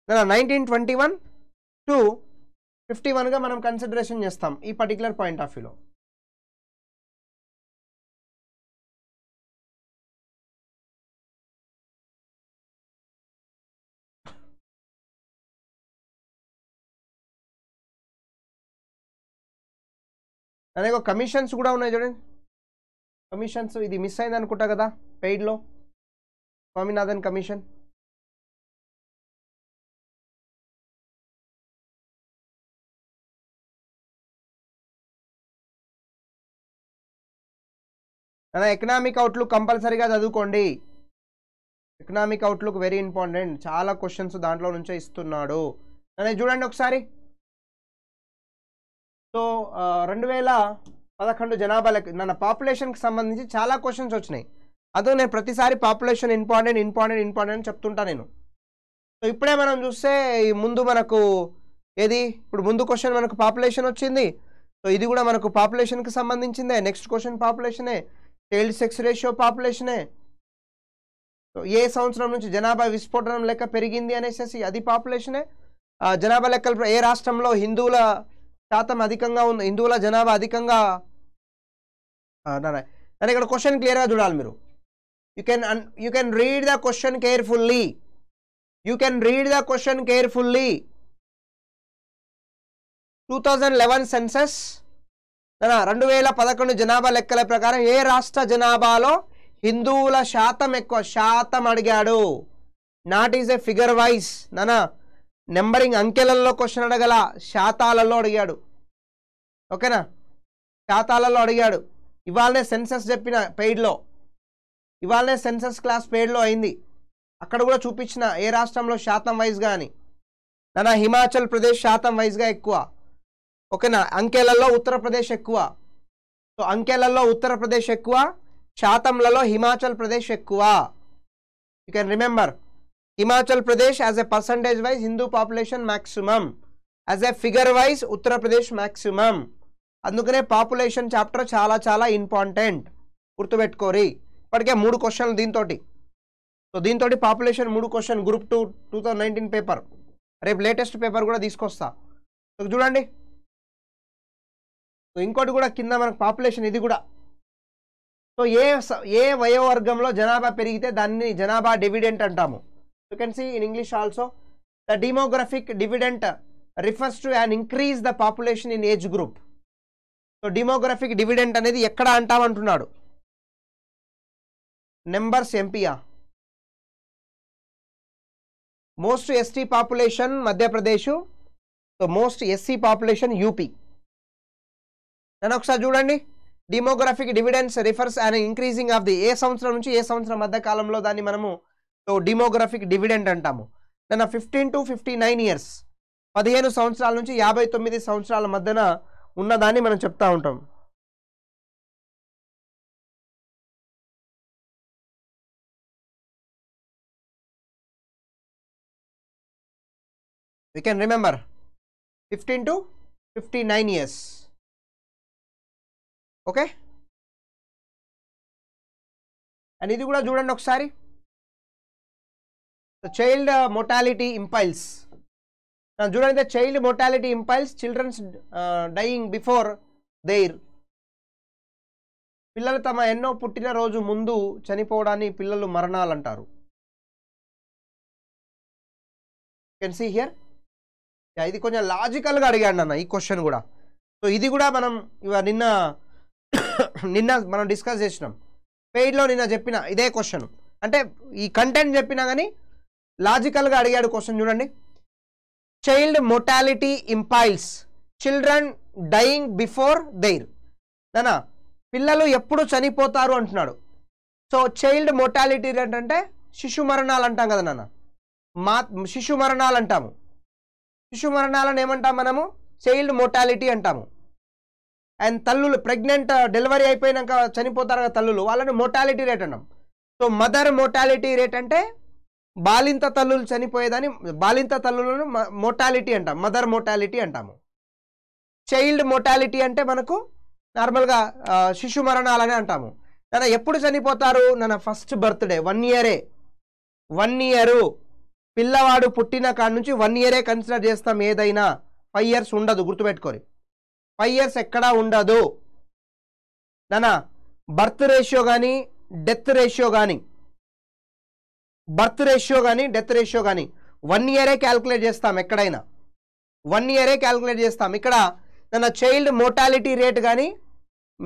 Then 1921 to 51 ga manam consideration yes thumb. E particular point of view. Lo. అదేగో commissions కూడా ఉన్నాయి చూడండి commissions ఇది miss అయింది అనుకుంటా కదా పెయిడ్లో Swaminathan commission అలా ఎకనామిక్ అవుట్లుక్ కంపల్సరీగా చదువుకోండి ఎకనామిక్ అవుట్లుక్ వెరీ ఇంపార్టెంట్ చాలా క్వశ్చన్స్ దాంట్లో నుంచే ఇస్తున్నాడు అదే చూడండి ఒకసారి సో రెండు వేల పదకొండు జనాభా లెక్క నన్న పాపులేషన్కి సంబంధించి చాలా క్వశ్చన్స్ వచ్చినాయి అదో నేను ప్రతిసారి పాపులేషన్ ఇంపార్టెంట్ ఇంపార్టెంట్ ఇంపార్టెంట్ చెప్తుంటా నేను సో ఇప్పుడే మనం చూస్తే ఈ ముందు మనకు ఏది ఇప్పుడు ముందు క్వశ్చన్ మనకు పాపులేషన్ వచ్చింది సో ఇది కూడా మనకు పాపులేషన్కి సంబంధించిందే నెక్స్ట్ క్వశ్చన్ పాపులేషనే చైల్డ్ సెక్స్ రేషియో పాపులేషనే సో ఏ సంవత్సరం నుంచి జనాభా విస్ఫోటనం లెక్క పెరిగింది అనేసి అది పాపులేషనే జనాభా లెక్కలు ఏ రాష్ట్రంలో హిందువుల శాతం అధికంగా ఉంది హిందువుల జనాభా అధికంగా నేను ఇక్కడ క్వశ్చన్ క్లియర్గా చూడాలి మీరు you can you can read the question carefully you can read the question carefully two thousand eleven census రెండు వేల పదకొండు జనాభా లెక్కల ప్రకారం ఏ రాష్ట్ర జనాభాలో హిందువుల శాతం ఎక్కువ శాతం అడిగాడు not is a figure wise నానా నెంబరింగ్ అంకెలలో క్వశ్చన్ అడగల శాతాలలో అడిగాడు ఓకేనా శాతాలలో అడిగాడు ఇవాళనే సెన్సస్ చెప్పిన పెయిడ్లో ఇవాళనే సెన్సస్ క్లాస్ పెయిడ్లో అయింది అక్కడ కూడా చూపించిన ఏ రాష్ట్రంలో శాతం వైజ్గా అని నా హిమాచల్ ప్రదేశ్ శాతం వైజ్గా ఎక్కువ ఓకేనా అంకెలలో ఉత్తరప్రదేశ్ ఎక్కువ సో అంకెలలో ఉత్తరప్రదేశ్ ఎక్కువ శాతంలలో హిమాచల్ ప్రదేశ్ ఎక్కువ you can remember Himachal Pradesh as a percentage wise Hindu population maximum as a figure wise Uttar Pradesh maximum అందుకనే పాపులేషన్ చాప్టర్ చాలా చాలా ఇంపార్టెంట్ గుర్తుపెట్టుకోరి ఇప్పటికే మూడు క్వశ్చన్లు దీంతో సో దీంతో పాపులేషన్ మూడు question group two two thousand nineteen paper రేపు లేటెస్ట్ పేపర్ కూడా తీసుకొస్తా చూడండి సో ఇంకోటి కూడా కింద మనకు పాపులేషన్ ఇది కూడా సో ఏ ఏ వయోవర్గంలో జనాభా పెరిగితే దాన్ని జనాభా డివిడెంట్ అంటాము you can see in English also. The demographic dividend refers to an increase the population in age group. So demographic dividend అనేది ఎక్కడ అంటామంటున్నాడు నెంబర్స్ ఎంపీయా most ST population Madhya Pradesh so most SC population UP నన్ను ఒకసారి చూడండి demographic dividends refers and increasing of the ఏ సంవత్సరం నుంచి ఏ సంవత్సరం మధ్య కాలంలో దాన్ని మనము సో డిమోగ్రఫిక్ డివిడెండ్ అంటాము నిన్న fifteen to fifty nine years పదిహేను సంవత్సరాల నుంచి యాభై తొమ్మిది సంవత్సరాల మధ్యన ఉన్నదాన్ని మనం చెప్తా ఉంటాం can remember fifteen to fifty nine years okay and ఇది కూడా చూడండి ఒకసారి చైల్డ్ మొటాలిటీ ఇంపైల్స్ చూడండి child mortality implies children's dying before their పిల్లలు తమ ఎన్నో పుట్టినరోజు ముందు చనిపోవడాన్ని పిల్లలు మరణాలు అంటారు కెన్ సీ హియర్ ఇది కొంచెం లాజికల్గా అడిగాను అన్న ఈ క్వశ్చన్ కూడా సో ఇది కూడా మనం ఇవ నిన్న నిన్న మనం డిస్కస్ చేసినాం పెయిడ్లో నిన్న చెప్పిన ఇదే క్వశ్చన్ అంటే ఈ కంటెంట్ చెప్పినా కానీ లాజికల్గా అడిగాడు క్వశ్చన్ చూడండి child mortality implies children dying before their నానా పిల్లలు ఎప్పుడు చనిపోతారు అంటున్నాడు సో చైల్డ్ మొటాలిటీ రేట్ అంటే శిశు మరణాలు అంటాం కదా నాన్న మా శిశు మరణాలు అంటాము శిశు మరణాలను ఏమంటాం మనము చైల్డ్ మోటాలిటీ అంటాము అండ్ తల్లులు ప్రెగ్నెంట్ డెలివరీ uh, అయిపోయినాక చనిపోతారు కదా తల్లులు వాళ్ళని మోటాలిటీ రేట్ అన్నాం సో మదర్ మోటాలిటీ రేట్ అంటే బాలింత తల్లులు చనిపోయేదాన్ని బాలింత తల్లులను మోటాలిటీ అంటాం మదర్ మోటాలిటీ అంటాము చైల్డ్ మోటాలిటీ అంటే మనకు నార్మల్గా శిశు మరణాలని అంటాము నన్ను ఎప్పుడు చనిపోతారు నన్న ఫస్ట్ బర్త్డే వన్ ఇయరే వన్ ఇయరు పిల్లవాడు పుట్టిన కాడ నుంచి వన్ ఇయరే కన్సిడర్ చేస్తాం ఏదైనా ఫైవ్ ఇయర్స్ ఉండదు గుర్తుపెట్టుకోరు ఫైవ్ ఇయర్స్ ఎక్కడా ఉండదు నానా బర్త్ రేషియో కానీ డెత్ రేషియో కానీ బర్త్ రేషియో కానీ డెత్ రేషియో కానీ వన్ ఇయరే క్యాల్కులేట్ చేస్తాం ఎక్కడైనా వన్ ఇయరే క్యాల్కులేట్ చేస్తాం ఇక్కడ తన చైల్డ్ మోటాలిటీ రేట్ కానీ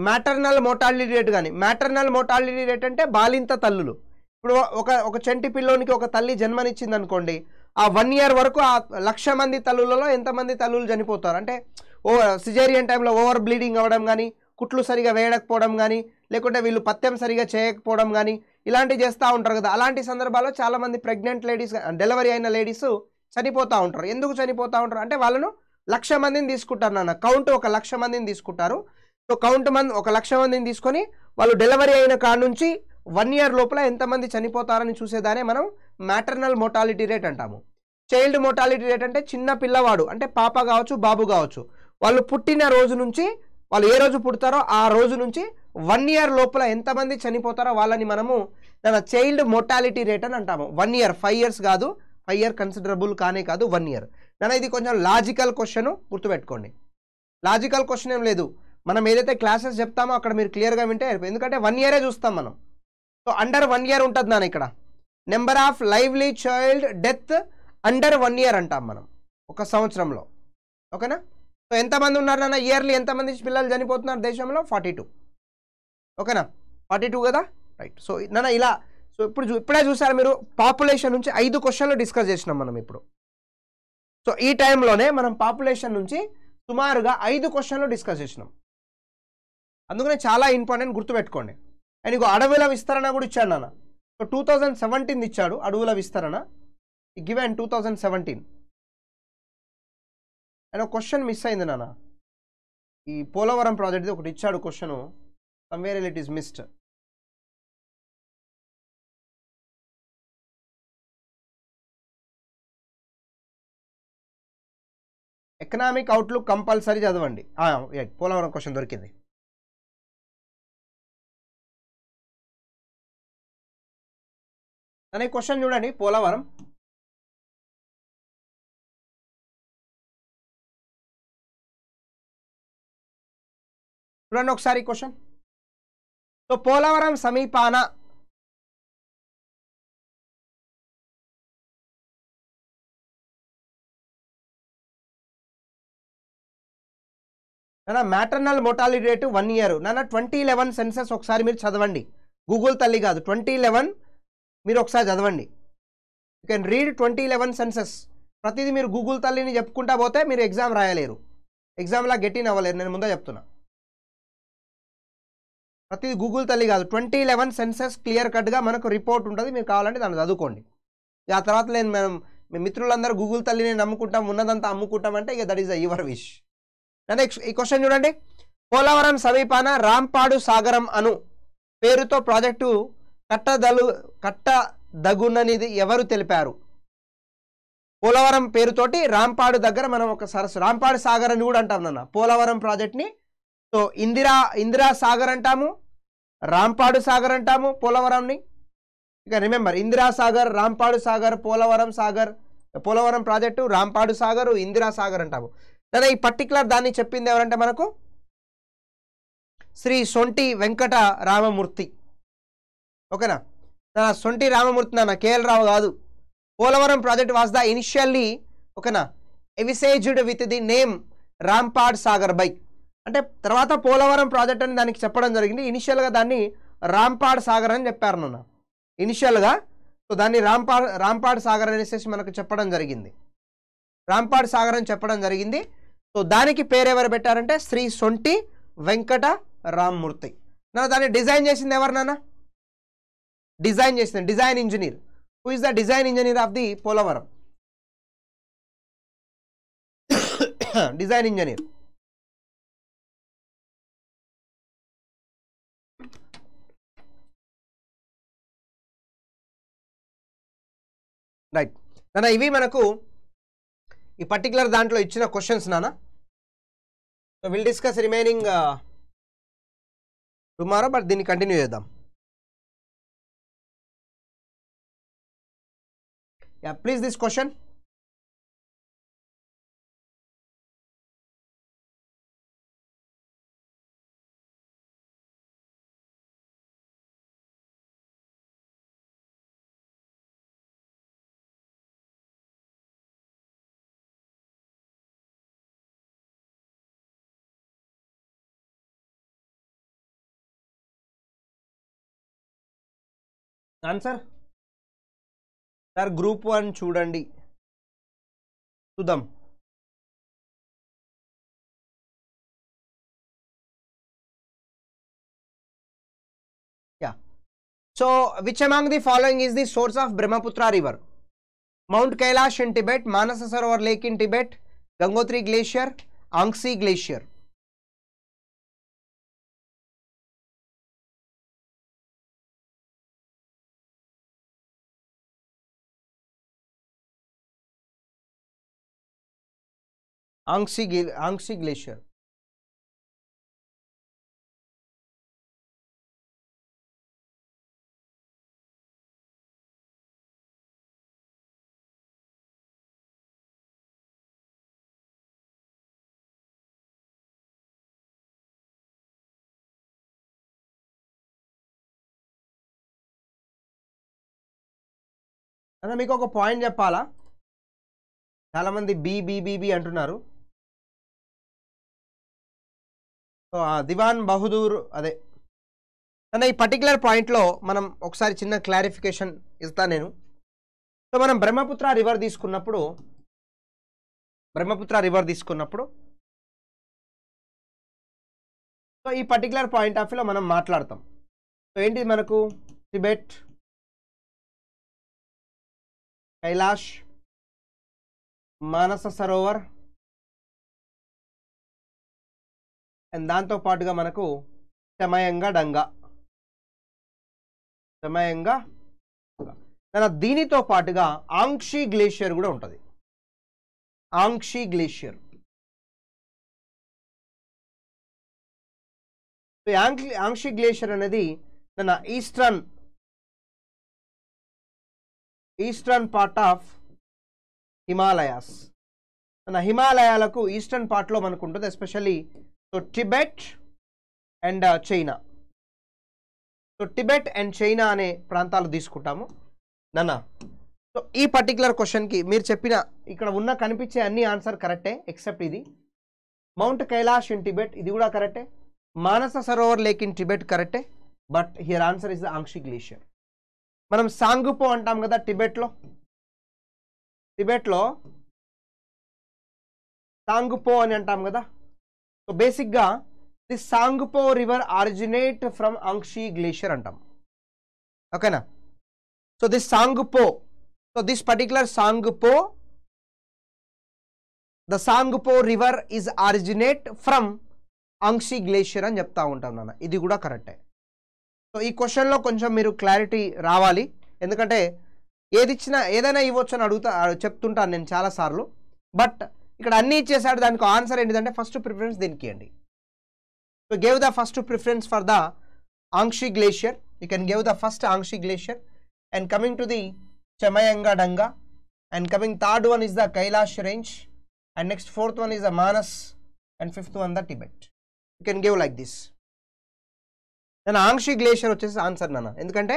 మ్యాటర్నల్ మోటాలిటీ రేట్ కానీ మ్యాటర్నల్ మోటాలిటీ రేట్ అంటే బాలింత తల్లులు ఇప్పుడు ఒక ఒక చెంటి పిల్లోనికి ఒక తల్లి జన్మనిచ్చింది అనుకోండి ఆ వన్ ఇయర్ వరకు ఆ లక్ష మంది తల్లులలో ఎంతమంది తల్లులు చనిపోతారు అంటే ఓ సిజేరియన్ టైంలో ఓవర్ బ్లీడింగ్ అవ్వడం కానీ కుట్లు సరిగా వేయకపోవడం కానీ లేకుంటే వీళ్ళు పత్యం సరిగా చేయకపోవడం కానీ ఇలాంటివి చేస్తూ ఉంటారు కదా అలాంటి సందర్భాల్లో చాలామంది ప్రెగ్నెంట్ లేడీస్ డెలివరీ అయిన లేడీస్ చనిపోతూ ఉంటారు ఎందుకు చనిపోతూ ఉంటారు అంటే వాళ్ళను లక్ష మందిని తీసుకుంటారు నాన్న కౌంట్ ఒక లక్ష మందిని తీసుకుంటారు సో కౌంట్ మంది ఒక లక్ష మందిని తీసుకొని వాళ్ళు డెలివరీ అయిన కాడ నుంచి వన్ ఇయర్ లోపల ఎంతమంది చనిపోతారని చూసేదానే మనం మ్యాటర్నల్ మోటాలిటీ రేట్ అంటాము చైల్డ్ మోటాలిటీ రేట్ అంటే చిన్న పిల్లవాడు అంటే పాప కావచ్చు బాబు కావచ్చు వాళ్ళు పుట్టిన రోజు నుంచి వాళ్ళు ఏ రోజు పుడతారో ఆ రోజు నుంచి వన్ ఇయర్ లోపల ఎంతమంది చనిపోతారో వాళ్ళని మనము చైల్డ్ మోర్టాలిటీ రేట్ అని అంటాము వన్ ఇయర్ ఫైవ్ ఇయర్స్ కాదు ఫైవ్ ఇయర్ కన్సిడరబుల్ కానే కాదు వన్ ఇయర్ నన్ను ఇది కొంచెం లాజికల్ క్వశ్చన్ గుర్తుపెట్టుకోండి లాజికల్ క్వశ్చన్ ఏం లేదు మనం ఏదైతే క్లాసెస్ చెప్తామో అక్కడ మీరు క్లియర్గా వింటే ఎందుకంటే వన్ ఇయరే చూస్తాం మనం సో అండర్ వన్ ఇయర్ ఉంటుంది నాన్న ఇక్కడ number of lively child death under one year అంటాం మనం ఒక సంవత్సరంలో ఓకేనా సో ఎంతమంది ఉన్నారు నాన్న ఇయర్లీ ఎంతమంది పిల్లలు చనిపోతున్నారు దేశంలో ఫార్టీ టూ ఓకేనా ఫార్టీ టూ కదా రైట్ సో నన్న ఇలా సో ఇప్పుడు ఇప్పుడే చూసారు మీరు పాపులేషన్ నుంచి ఐదు క్వశ్చన్లు డిస్కస్ చేసినాం మనం ఇప్పుడు సో ఈ టైంలోనే మనం పాపులేషన్ నుంచి సుమారుగా ఐదు క్వశ్చన్లు డిస్కస్ చేసినాం అందుకనే చాలా ఇంపార్టెంట్ గుర్తుపెట్టుకోండి అండ్ ఇక అడవుల విస్తరణ కూడా ఇచ్చాడు నాన్న సో టూ థౌజండ్ సెవెంటీన్ ఇచ్చాడు అడవుల విస్తరణ given two thousand seventeen and ఒక క్వశ్చన్ మిస్ అయింది నాన్న ఈ పోలవరం ప్రాజెక్ట్ది ఒకటి ఇచ్చాడు question somewhere it is missed economic outlook compulsory చదవండి పోలవరం క్వశ్చన్ దొరికింది అనే క్వశ్చన్ చూడండి పోలవరం చూడండి ఒకసారి క్వశ్చన్ సో పోలవరం సమీపాన నాన్న maternal mortality rate one year నాన్న ట్వంటీ లెవెన్ సెన్సెస్ ఒకసారి మీరు చదవండి గూగుల్ తల్లి కాదు ట్వంటీ లెవెన్ మీరు ఒకసారి చదవండి you can read twenty eleven census ప్రతిదీ మీరు గూగుల్ తల్లిని చెప్పుకుంటా పోతే మీరు ఎగ్జామ్ రాయలేరు ఎగ్జామ్లా గెట్ ఇన్ అవ్వలేరు నేను ముందే చెప్తున్నా ప్రతి గూగుల్ తల్లి కాదు ట్వంటీ లెవెన్ సెన్సెస్ క్లియర్ కట్గా మనకు రిపోర్ట్ ఉంటుంది మీరు కావాలంటే దాన్ని చదువుకోండి ఆ తర్వాత నేను మనం మీ మిత్రులందరూ గూగుల్ తల్లిని నమ్ముకుంటాం ఉన్నదంతా అమ్ముకుంటాం అంటే ఇక that is our wish next ఈ క్వశ్చన్ చూడండి పోలవరం సమీపాన రాంపాడు సాగరం అను పేరుతో ప్రాజెక్టు కట్టదలు కట్టదగుననిది ఎవరు తెలిపారు పోలవరం పేరుతోటి రాంపాడు దగ్గర మనం ఒక సరస్సు రాంపాడు సాగర్ అని కూడా అంటాం నాన్న పోలవరం ప్రాజెక్ట్ని సో ఇందిరా ఇందిరా సాగర్ అంటాము రాంపాడు సాగర్ అంటాము పోలవరంని ఇక రిమెంబర్ ఇందిరా సాగర్ రాంపాడు సాగర్ పోలవరం సాగర్ పోలవరం ప్రాజెక్టు రాంపాడు సాగర్ ఇందిరా సాగర్ అంటాము లేదా ఈ పర్టికులర్ దాన్ని చెప్పింది ఎవరంటే మనకు శ్రీ సొంటి వెంకట రామమూర్తి ఓకేనా నా సొంటి రామమూర్తి నాన్న కేఎల్ రావు కాదు Polavaram project was the initially ఓకేనా envisaged with the name Rampad Sagar by అంటే తర్వాత పోలవరం ప్రాజెక్ట్ అని దానికి చెప్పడం జరిగింది ఇనిషియల్గా దాన్ని రాంపాడ్ సాగర్ అని చెప్పారు నన్ను ఇనిషియల్గా సో దాన్ని రాంపాడ్ రాంపాడ్ సాగర్ అనేసి మనకు చెప్పడం జరిగింది రాంపాడ్ సాగర్ అని చెప్పడం జరిగింది సో దానికి పేరు ఎవరు పెట్టారంటే శ్రీ సొంటి వెంకట రామ్మూర్తి నా దాన్ని డిజైన్ చేసింది ఎవరు నాన్న డిజైన్ చేసింది design engineer who is the design engineer of the Polavaram design engineer right నాన్న ఇవి మనకు ఈ పర్టికులర్ దాంట్లో ఇచ్చిన క్వశ్చన్స్ నాన్న so will discuss remaining tomorrow but దీన్ని కంటిన్యూ చేద్దాం yeah please this question answer sir group 1 చూడండి చూద్దాం yeah so which among the following is the source of Brahmaputra river mount Kailash in Tibet Manasa Sarovar lake in Tibet Gangotri glacier Angsi glacier Anxi, Anxi Glacier. అదే మీకు ఒక point చెప్పాలా చాలామంది బీబీబీబీ అంటున్నారు so ఆ దివాన్ బహదూర్ అదే అన్న ఈ పర్టికులర్ పాయింట్లో మనం ఒకసారి చిన్న క్లారిఫికేషన్ ఇస్తా నేను సో మనం బ్రహ్మపుత్ర రివర్ తీసుకున్నప్పుడు బ్రహ్మపుత్ర రివర్ తీసుకున్నప్పుడు సో ఈ పర్టికులర్ పాయింట్ ఆఫ్ వ్యూలో మనం మాట్లాడతాం సో ఏంటి మనకు టిబెట్ కైలాష్ మానస సరోవర్ అండ్ పాటుగా మనకు సమయంగా డంగా సమయంగా దీనితో పాటుగా ఆంక్షి గ్లేషియర్ కూడా ఉంటుంది ఆంక్షి గ్లేషియర్ ఆంక్షి గ్లేషియర్ అనేది మన eastern eastern part of Himalayas మన హిమాలయాలకు ఈస్టర్న్ పార్ట్లో మనకు ఉంటుంది especially so Tibet and China so Tibet and China అనే ప్రాంతాలు తీసుకుంటాము నన్నా సో ఈ పర్టికులర్ క్వశ్చన్కి మీరు చెప్పిన ఇక్కడ ఉన్న కనిపించే అన్ని ఆన్సర్ కరెక్టే ఎక్సెప్ట్ ఇది మౌంట్ కైలాష్ ఇన్ టిబెట్ ఇది కూడా కరెక్టే Manasa Sarovar lake in Tibet కరెక్టే but here answer is the Angsi glacier మనం సాంగుపో అంటాం కదా టిబెట్లో టిబెట్లో సాంగుపో అని అంటాం కదా సో బేసిక్గా the Tsangpo river originate from Angsi glacier అంటాం ఓకేనా so this Tsangpo so this particular Tsangpo the Tsangpo river is originate from Angsi glacier అని చెప్తా ఉంటాం నాన్న ఇది కూడా కరెక్టే సో ఈ క్వశ్చన్లో కొంచెం మీరు క్లారిటీ రావాలి ఎందుకంటే ఏది ఇచ్చినా ఏదైనా ఇవ్వచ్చు అని అడుగుతా చెప్తుంటాను నేను చాలాసార్లు బట్ ఇక్కడ అన్నీ ఇచ్చేసాడు దానికి ఆన్సర్ ఏంటిదంటే ఫస్ట్ ప్రిఫరెన్స్ దీనికి అండి so gave the first preference for the Angsi glacier you can gave the first Angsi glacier and coming to the Chemayungdung and coming third one is the Kailash range and next fourth one is the Manas and fifth one the Tibet you can give like this నేను Angsi glacier వచ్చేసి answer నాన్న ఎందుకంటే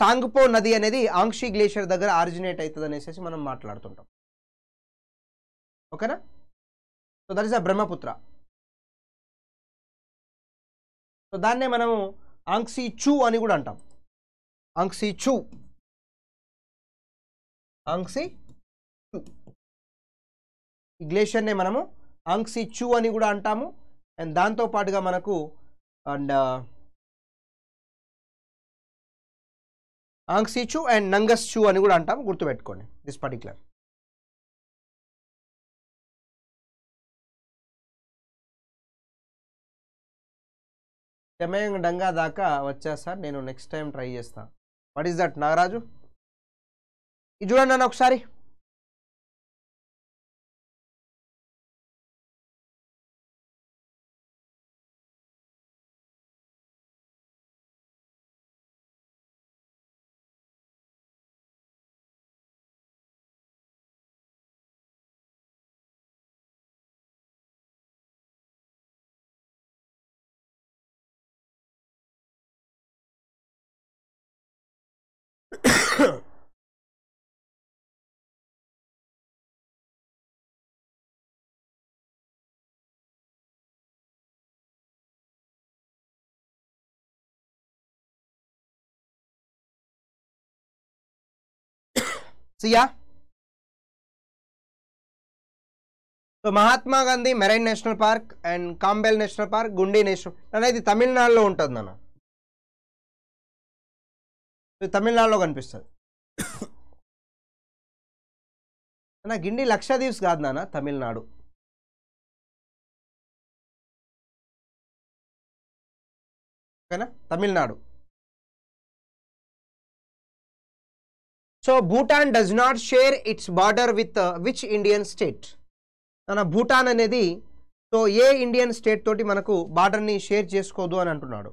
సాంగ్పో నది అనేది ఆంక్షి glacier దగ్గర originate అవుతుంది అనేసి మనం మాట్లాడుతుంటాం ఓకేనా so that is a Brahmaputra so దాన్నే మనము ఆంక్సీ చూ అని కూడా అంటాం ఆంక్సీ చూ ఆంక్సీ చూ ఈ గ్లేషియర్నే మనము ఆంక్సీ చూ అని కూడా అంటాము అండ్ దాంతో పాటుగా మనకు అండ్ ఆంక్సీ చూ అండ్ నంగస్ చూ అని కూడా అంటాము గుర్తుపెట్టుకోండి దిస్ పర్టికులర్ టెమయంగ్ డంగా దాకా వచ్చా సార్ నేను నెక్స్ట్ టైం ట్రై చేస్తాను వాట్ ఈస్ దట్ నాగరాజు ఇది చూడండి నన్ను ఒకసారి So yeah. So Mahatma Gandhi marine national park and Campbell national park Guindy national అన్న ఇది తమిళనాడులో ఉంటుంది అన్న తమిళనాడులో కనిపిస్తుంది అన్న గిండి లక్షద్వీప్స్ కాదు నాన్న తమిళనాడు ఓకేనా Tamil Nadu so Bhutan does not share its border with which Indian state మన భూటాన్ అనేది సో ఏ ఇండియన్ స్టేట్ తోటి మనకు బార్డర్ని షేర్ చేసుకోదు అని అంటున్నాడు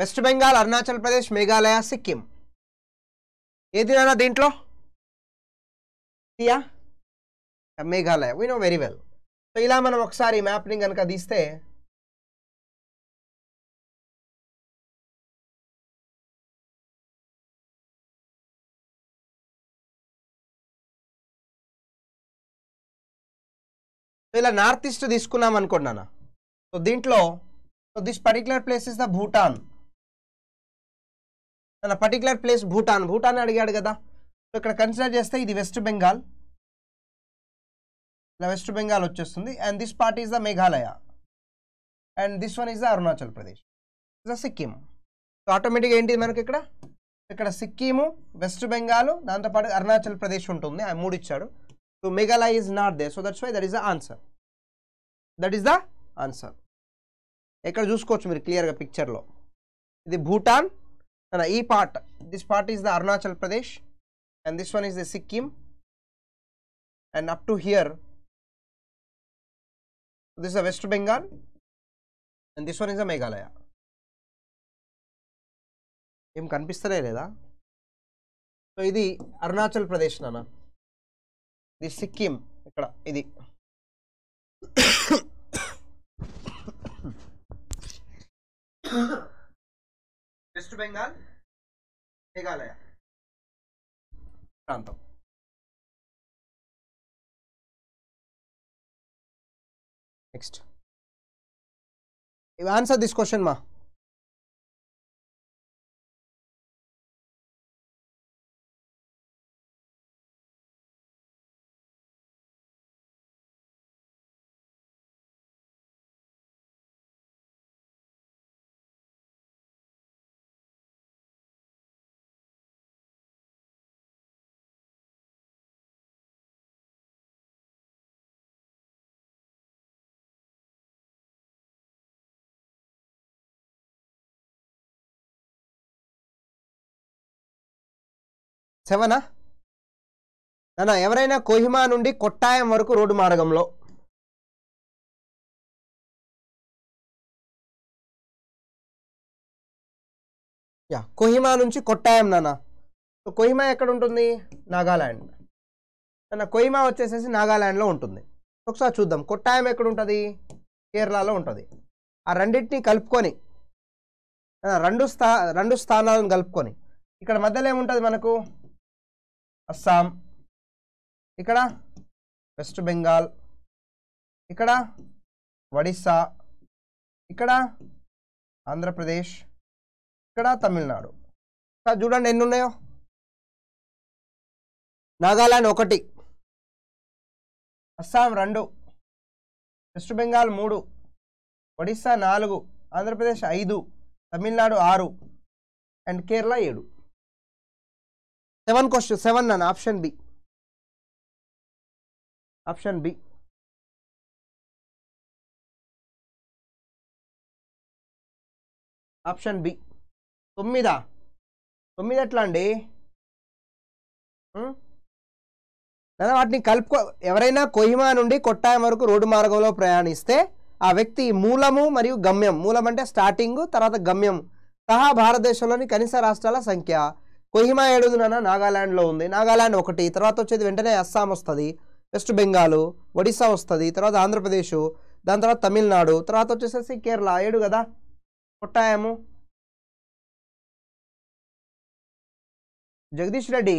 వెస్ట్ బెంగాల్ అరుణాచల్ ప్రదేశ్ మేఘాలయ సిక్కిం ఏది నానా దీంట్లో Meghalaya we know very well so ఇలా మనం ఒకసారి మ్యాప్ని కనుక తీస్తే ఇలా నార్త్ ఈస్ట్ తీసుకున్నాం అనుకున్నాను సో దీంట్లో so this particular place is the Bhutan మన పర్టికులర్ ప్లేస్ భూటాన్ భూటాన్ అడిగాడు కదా సో ఇక్కడ కన్సిడర్ చేస్తే ఇది వెస్ట్ బెంగాల్ ఇలా వెస్ట్ బెంగాల్ వచ్చేస్తుంది and this part is the Meghalaya and this one is the Arunachal Pradesh the Sikkim so ఆటోమేటిక్గా ఏంటి మనకి ఇక్కడ ఇక్కడ సిక్కిము వెస్ట్ బెంగాల్ దాంతోపాటు అరుణాచల్ ప్రదేశ్ ఉంటుంది ఆ మూడు ఇచ్చాడు so Meghalaya is not they so that's why that is the answer that is the answer ఇక్కడ చూసుకోవచ్చు మీరు క్లియర్గా పిక్చర్లో ఇది Bhutan no, no, E part. This part is the Arunachal Pradesh and this one is the Sikkim and up to here this is the West Bengal and this one is the Meghalaya. ఏం కనిపిస్తలే లేదా so ఇది అరుణాచల్ ప్రదేశ్ నాన్న ఇది సిక్కిం ఇక్కడ ఇది Huh. Waste Bengal Meghalaya प्रांत next answer this question मा సెవెనా నాన్న ఎవరైనా కోహిమా నుండి కొట్టాయం వరకు రోడ్డు మార్గంలో యా కోహిమా నుంచి కొట్టాయం నాన్న కోహిమా ఎక్కడ ఉంటుంది నాగాల్యాండ్ నాన్న కోహిమా వచ్చేసేసి నాగాల్యాండ్లో ఉంటుంది ఒకసారి చూద్దాం కొట్టాయం ఎక్కడ ఉంటుంది కేరళలో ఉంటుంది ఆ రెండింటిని కలుపుకొని రెండు స్థా రెండు స్థానాలను కలుపుకొని ఇక్కడ మధ్యలో ఏముంటుంది మనకు అస్సాం ఇక్కడ వెస్ట్ బెంగాల్ ఇక్కడ ఒడిస్సా ఇక్కడ ఆంధ్రప్రదేశ్ ఇక్కడ తమిళనాడు సార్ చూడండి ఎన్ని ఉన్నాయో నాగాలాండ్ ఒకటి అస్సాం రెండు వెస్ట్ బెంగాల్ మూడు ఒడిస్సా నాలుగు ఆంధ్రప్రదేశ్ ఐదు తమిళనాడు ఆరు అండ్ కేరళ ఏడు సెవెన్ క్వశ్చన్ సెవెన్ అన్న option B option B option B తొమ్మిదా తొమ్మిది ఎట్లా అండి లేదా వాటిని కలుపుకో ఎవరైనా కొహిమా నుండి కొట్టాయం వరకు రోడ్డు మార్గంలో ప్రయాణిస్తే ఆ వ్యక్తి మూలము మరియు గమ్యం మూలం అంటే స్టార్టింగ్ తర్వాత గమ్యం సహా భారతదేశంలోని కనీస రాష్ట్రాల సంఖ్య కొహిమా ఏడుగునన నాగాల్యాండ్లో ఉంది నాగాల్యాండ్ ఒకటి తర్వాత వచ్చేది వెంటనే అస్సాం వస్తుంది వెస్ట్ బెంగాల్ ఒడిస్సా వస్తుంది తర్వాత ఆంధ్రప్రదేశ్ దాని తర్వాత తమిళనాడు తర్వాత వచ్చేసేసి కేరళ ఏడు కదా కొట్టాయము జగదీష్ రెడ్డి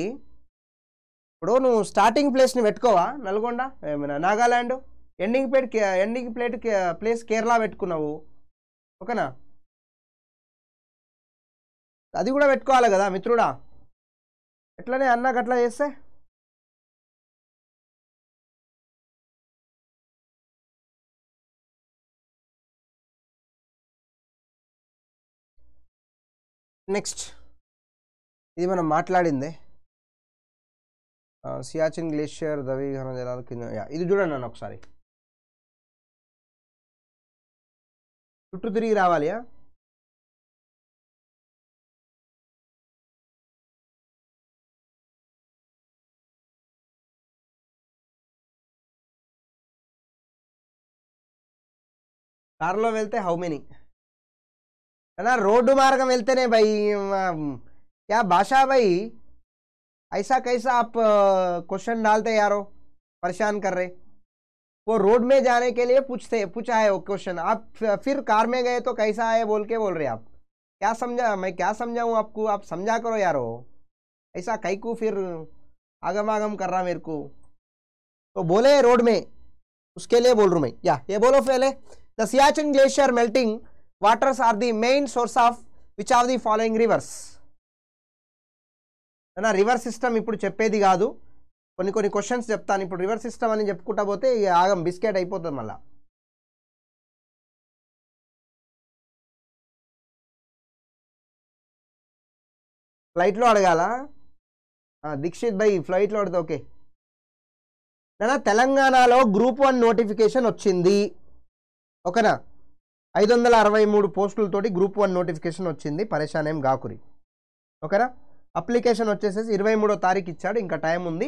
ఇప్పుడు నువ్వు స్టార్టింగ్ ప్లేస్ని పెట్టుకోవా నల్గొండ ఏమైనా Nagaland ending plate ending plate place Kerala పెట్టుకున్నావు ఓకేనా అది కూడా పెట్టుకోవాలి కదా మిత్రుడా ఎట్లానే అన్నా అట్లా చేస్తే నెక్స్ట్ ఇది మనం మాట్లాడిందే సియాచిన్ గ్లేషియర్ దవి ఘన జలాలు కింద ఇది చూడండి నన్ను ఒకసారి చుట్టూ తిరిగి రావాలియా कर्लते हाउ मेनी మెనీ रोड मार्ग मिलते వెళ్తేనే भाई क्या भाषा भाई ऐसा कैसा आप क्वेश्चन डालते यारो परेशान कर रहे वो रोड में जाने के लिए पूछते पूछा है वो क्वेश्चन आप फिर कार में गए तो कैसा है बोल के बोल रहे आप क्या समझा मैं क्या समझाऊँ आपको आप समझा करो यारो ऐसा कई को फिर आगम आगम कर रहा मेरे को तो बोले रोड में उसके लिए बोल हूँ मैं या ये बोलो पहले the Siachen glacier melting waters are the main source of which are the following rivers నా రివర్ సిస్టమ్ ఇప్పుడు చెప్పేది కాదు కొన్ని కొన్ని క్వశ్చన్స్ చెప్తాను ఇప్పుడు రివర్ సిస్టమ్ అని చెప్పుకుంటా పోతే ఆగం బిస్కెట్ అయిపోతుంది మళ్ళీ ఫ్లైట్లో అడగాల దీక్షిత్ బై ఫ్లైట్లో అడితే ఓకే నా తెలంగాణలో గ్రూప్ వన్ నోటిఫికేషన్ వచ్చింది ఓకేనా ఐదు వందల అరవై మూడు పోస్టులతోటి గ్రూప్ వన్ నోటిఫికేషన్ వచ్చింది పరేషానేం గాకురి ఓకేనా అప్లికేషన్ వచ్చేసేసి ఇరవై మూడో తారీఖు ఇచ్చాడు ఇంకా టైం ఉంది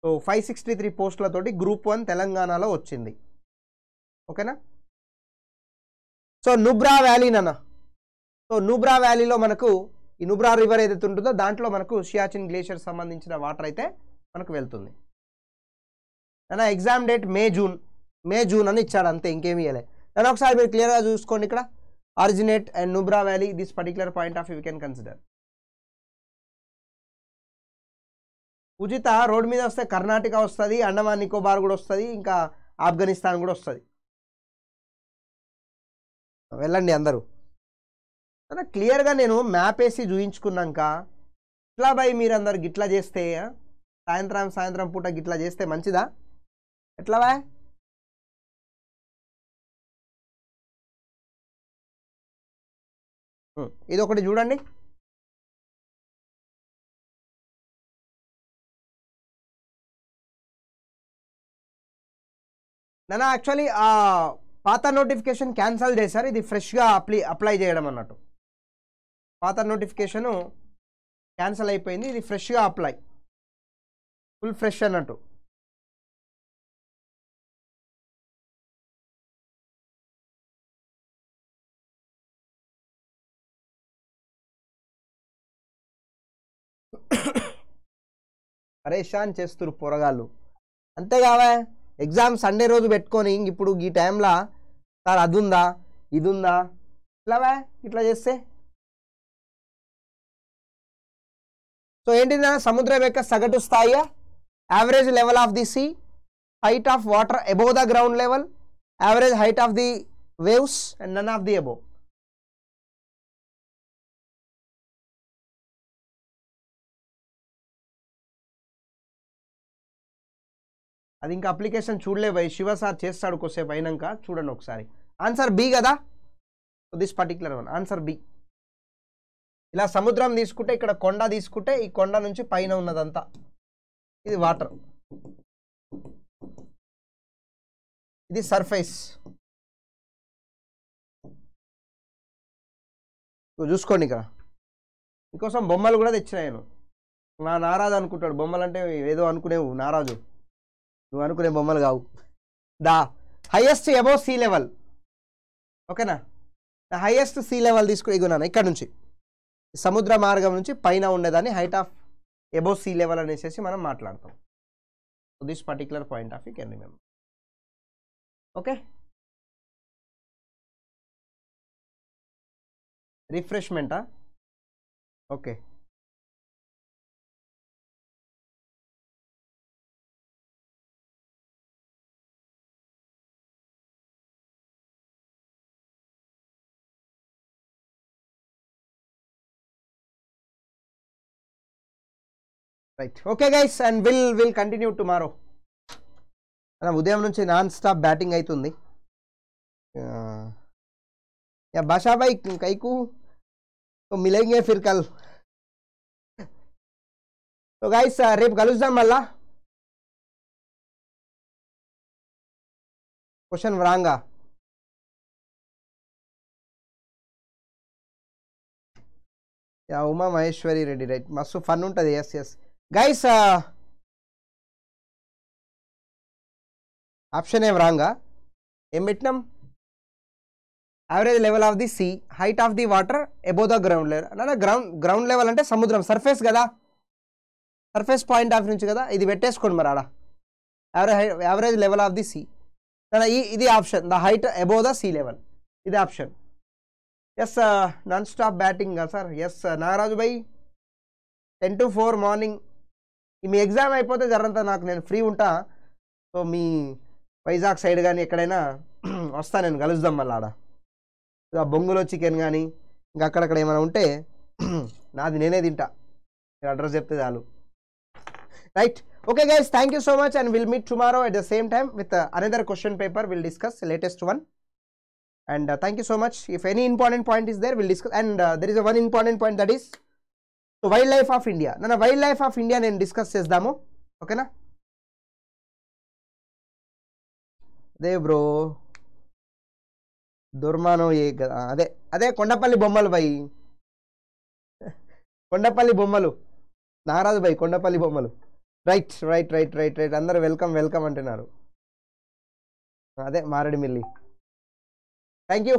సో ఫైవ్ సిక్స్టీ త్రీ పోస్టులతోటి గ్రూప్ వన్ తెలంగాణలో వచ్చింది ఓకేనా సో నుబ్రా వ్యాలీ నాన్న సో నుబ్రా వ్యాలీలో మనకు ఈ నుబ్రా రివర్ ఏదైతే ఉంటుందో దాంట్లో మనకు షియాచిన్ గ్లేషియర్ సంబంధించిన వాటర్ అయితే మనకు వెళ్తుంది అన్న exam date May June May June అని ఇచ్చాడు అంతే ఇంకేమి ఇవ్వలే దాని ఒకసారి మీరు క్లియర్గా చూసుకోండి ఇక్కడ originate and Nubra valley this particular point of you can consider ఉచిత రోడ్ మీద వస్తే కర్ణాటక వస్తుంది అండమాన్ నికోబార్ కూడా వస్తుంది ఇంకా ఆఫ్ఘనిస్తాన్ కూడా వస్తుంది వెళ్ళండి అందరూ అదే క్లియర్గా నేను మ్యాప్ వేసి చూయించుకున్నాక ఇట్లా మీరు మీరందరు గిట్లా చేస్తే సాయంత్రం సాయంత్రం పూట గిట్లా చేస్తే మంచిదా ఎట్లా బాయ్ ఇది ఒకటి చూడండి నన్న యాక్చువల్లీ ఆ పాత నోటిఫికేషన్ క్యాన్సిల్ చేశారు ఇది ఫ్రెష్గా అప్లై అప్లై చేయడం అన్నట్టు పాత నోటిఫికేషను క్యాన్సిల్ అయిపోయింది ఇది ఫ్రెష్గా అప్లై ఫుల్ ఫ్రెష్ అన్నట్టు పరేషాన్ చేస్తురు పొరగాళ్ళు అంతేకావా ఎగ్జామ్ సండే రోజు పెట్టుకొని ఇప్పుడు ఈ టైంలో సార్ అది ఉందా ఇది ఉందా ఇట్లావా ఇట్లా చేస్తే సో ఏంటిదా సముద్రం యొక్క సగటు స్థాయి average level of the sea height of water above the ground level average height of the waves and none of the above అది ఇంకా అప్లికేషన్ చూడలేవై శివ సార్ చేస్తాడు కొసేపు అయినాక చూడండి ఒకసారి ఆన్సర్ బి కదా this particular one answer B ఇలా సముద్రం తీసుకుంటే ఇక్కడ కొండ తీసుకుంటే ఈ కొండ నుంచి పైన ఉన్నదంతా ఇది వాటర్ ఇది సర్ఫేస్ చూసుకోండి ఇక్కడ మీకోసం బొమ్మలు కూడా తెచ్చినాయను నా నారాజు అనుకుంటాడు బొమ్మలు అంటే ఏదో అనుకునేవు నారాజు నువ్వు అనుకునే బొమ్మలు కావు the highest above sea level ఓకేనా ద హైయెస్ట్ సీ లెవెల్ తీసుకుని ఇగున్నాను ఇక్కడ నుంచి సముద్ర మార్గం నుంచి పైన ఉండేదాన్ని height of above sea level అనేసి మనం మాట్లాడతాం this particular point of you can remember okay రిఫ్రెష్మెంటా okay right okay guys and will will continue tomorrow ఉదయం నుంచి నాన్ స్టాప్ బ్యాటింగ్ అవుతుంది या बाशा भाई कई को तो मिलेंगे फिर कल तो गाइस रेप యా ఉమా మహేశ్వరి రెడ్డి రైట్ మస్తు ఫన్ ఉంటుంది ఎస్ ఎస్ గైస్ ఆప్షన్ ఏం రాంగా ఏం పెట్టినాం average level of the sea height of the water above the ground level అన్న గ్రౌండ్ గ్రౌండ్ లెవెల్ అంటే సముద్రం సర్ఫేస్ కదా సర్ఫేస్ పాయింట్ ఆఫ్ నుంచి కదా ఇది పెట్టేసుకోండి మరి ఆడ average average level of the sea ఈ ఇది option the height above the sea level ఇది option yes non stop batting sir yes Nagaraju by ten to four morning మీ ఎగ్జామ్ అయిపోతే జరంతా నాకు నేను ఫ్రీ ఉంటా సో మీ వైజాగ్ సైడ్ కానీ ఎక్కడైనా వస్తా నేను కలుద్దాం మళ్ళీ ఆడ ఆ బొంగులో చికెన్ కానీ ఇంకా అక్కడక్కడ ఏమైనా ఉంటే నాది నేనే తింటా మీరు అడ్రస్ చెప్తే చాలు right okay guys thank you so much and will meet tomorrow at the same time with another question paper will discuss latest one and thank you so much if any important point is there will discuss and there is one important point that is so wildlife of India నన్న wildlife of India నేను discuss చేద్దాము ఓకేనా అదే bro దుర్మానం ఏ కదా అదే అదే కొండపల్లి బొమ్మలు భయ్ కొండపల్లి బొమ్మలు నారాజు భయ్ కొండపల్లి బొమ్మలు right right right right right అందరు వెల్కమ్ వెల్కమ్ అంటున్నారు అదే మారడిమిల్లి థ్యాంక్ యూ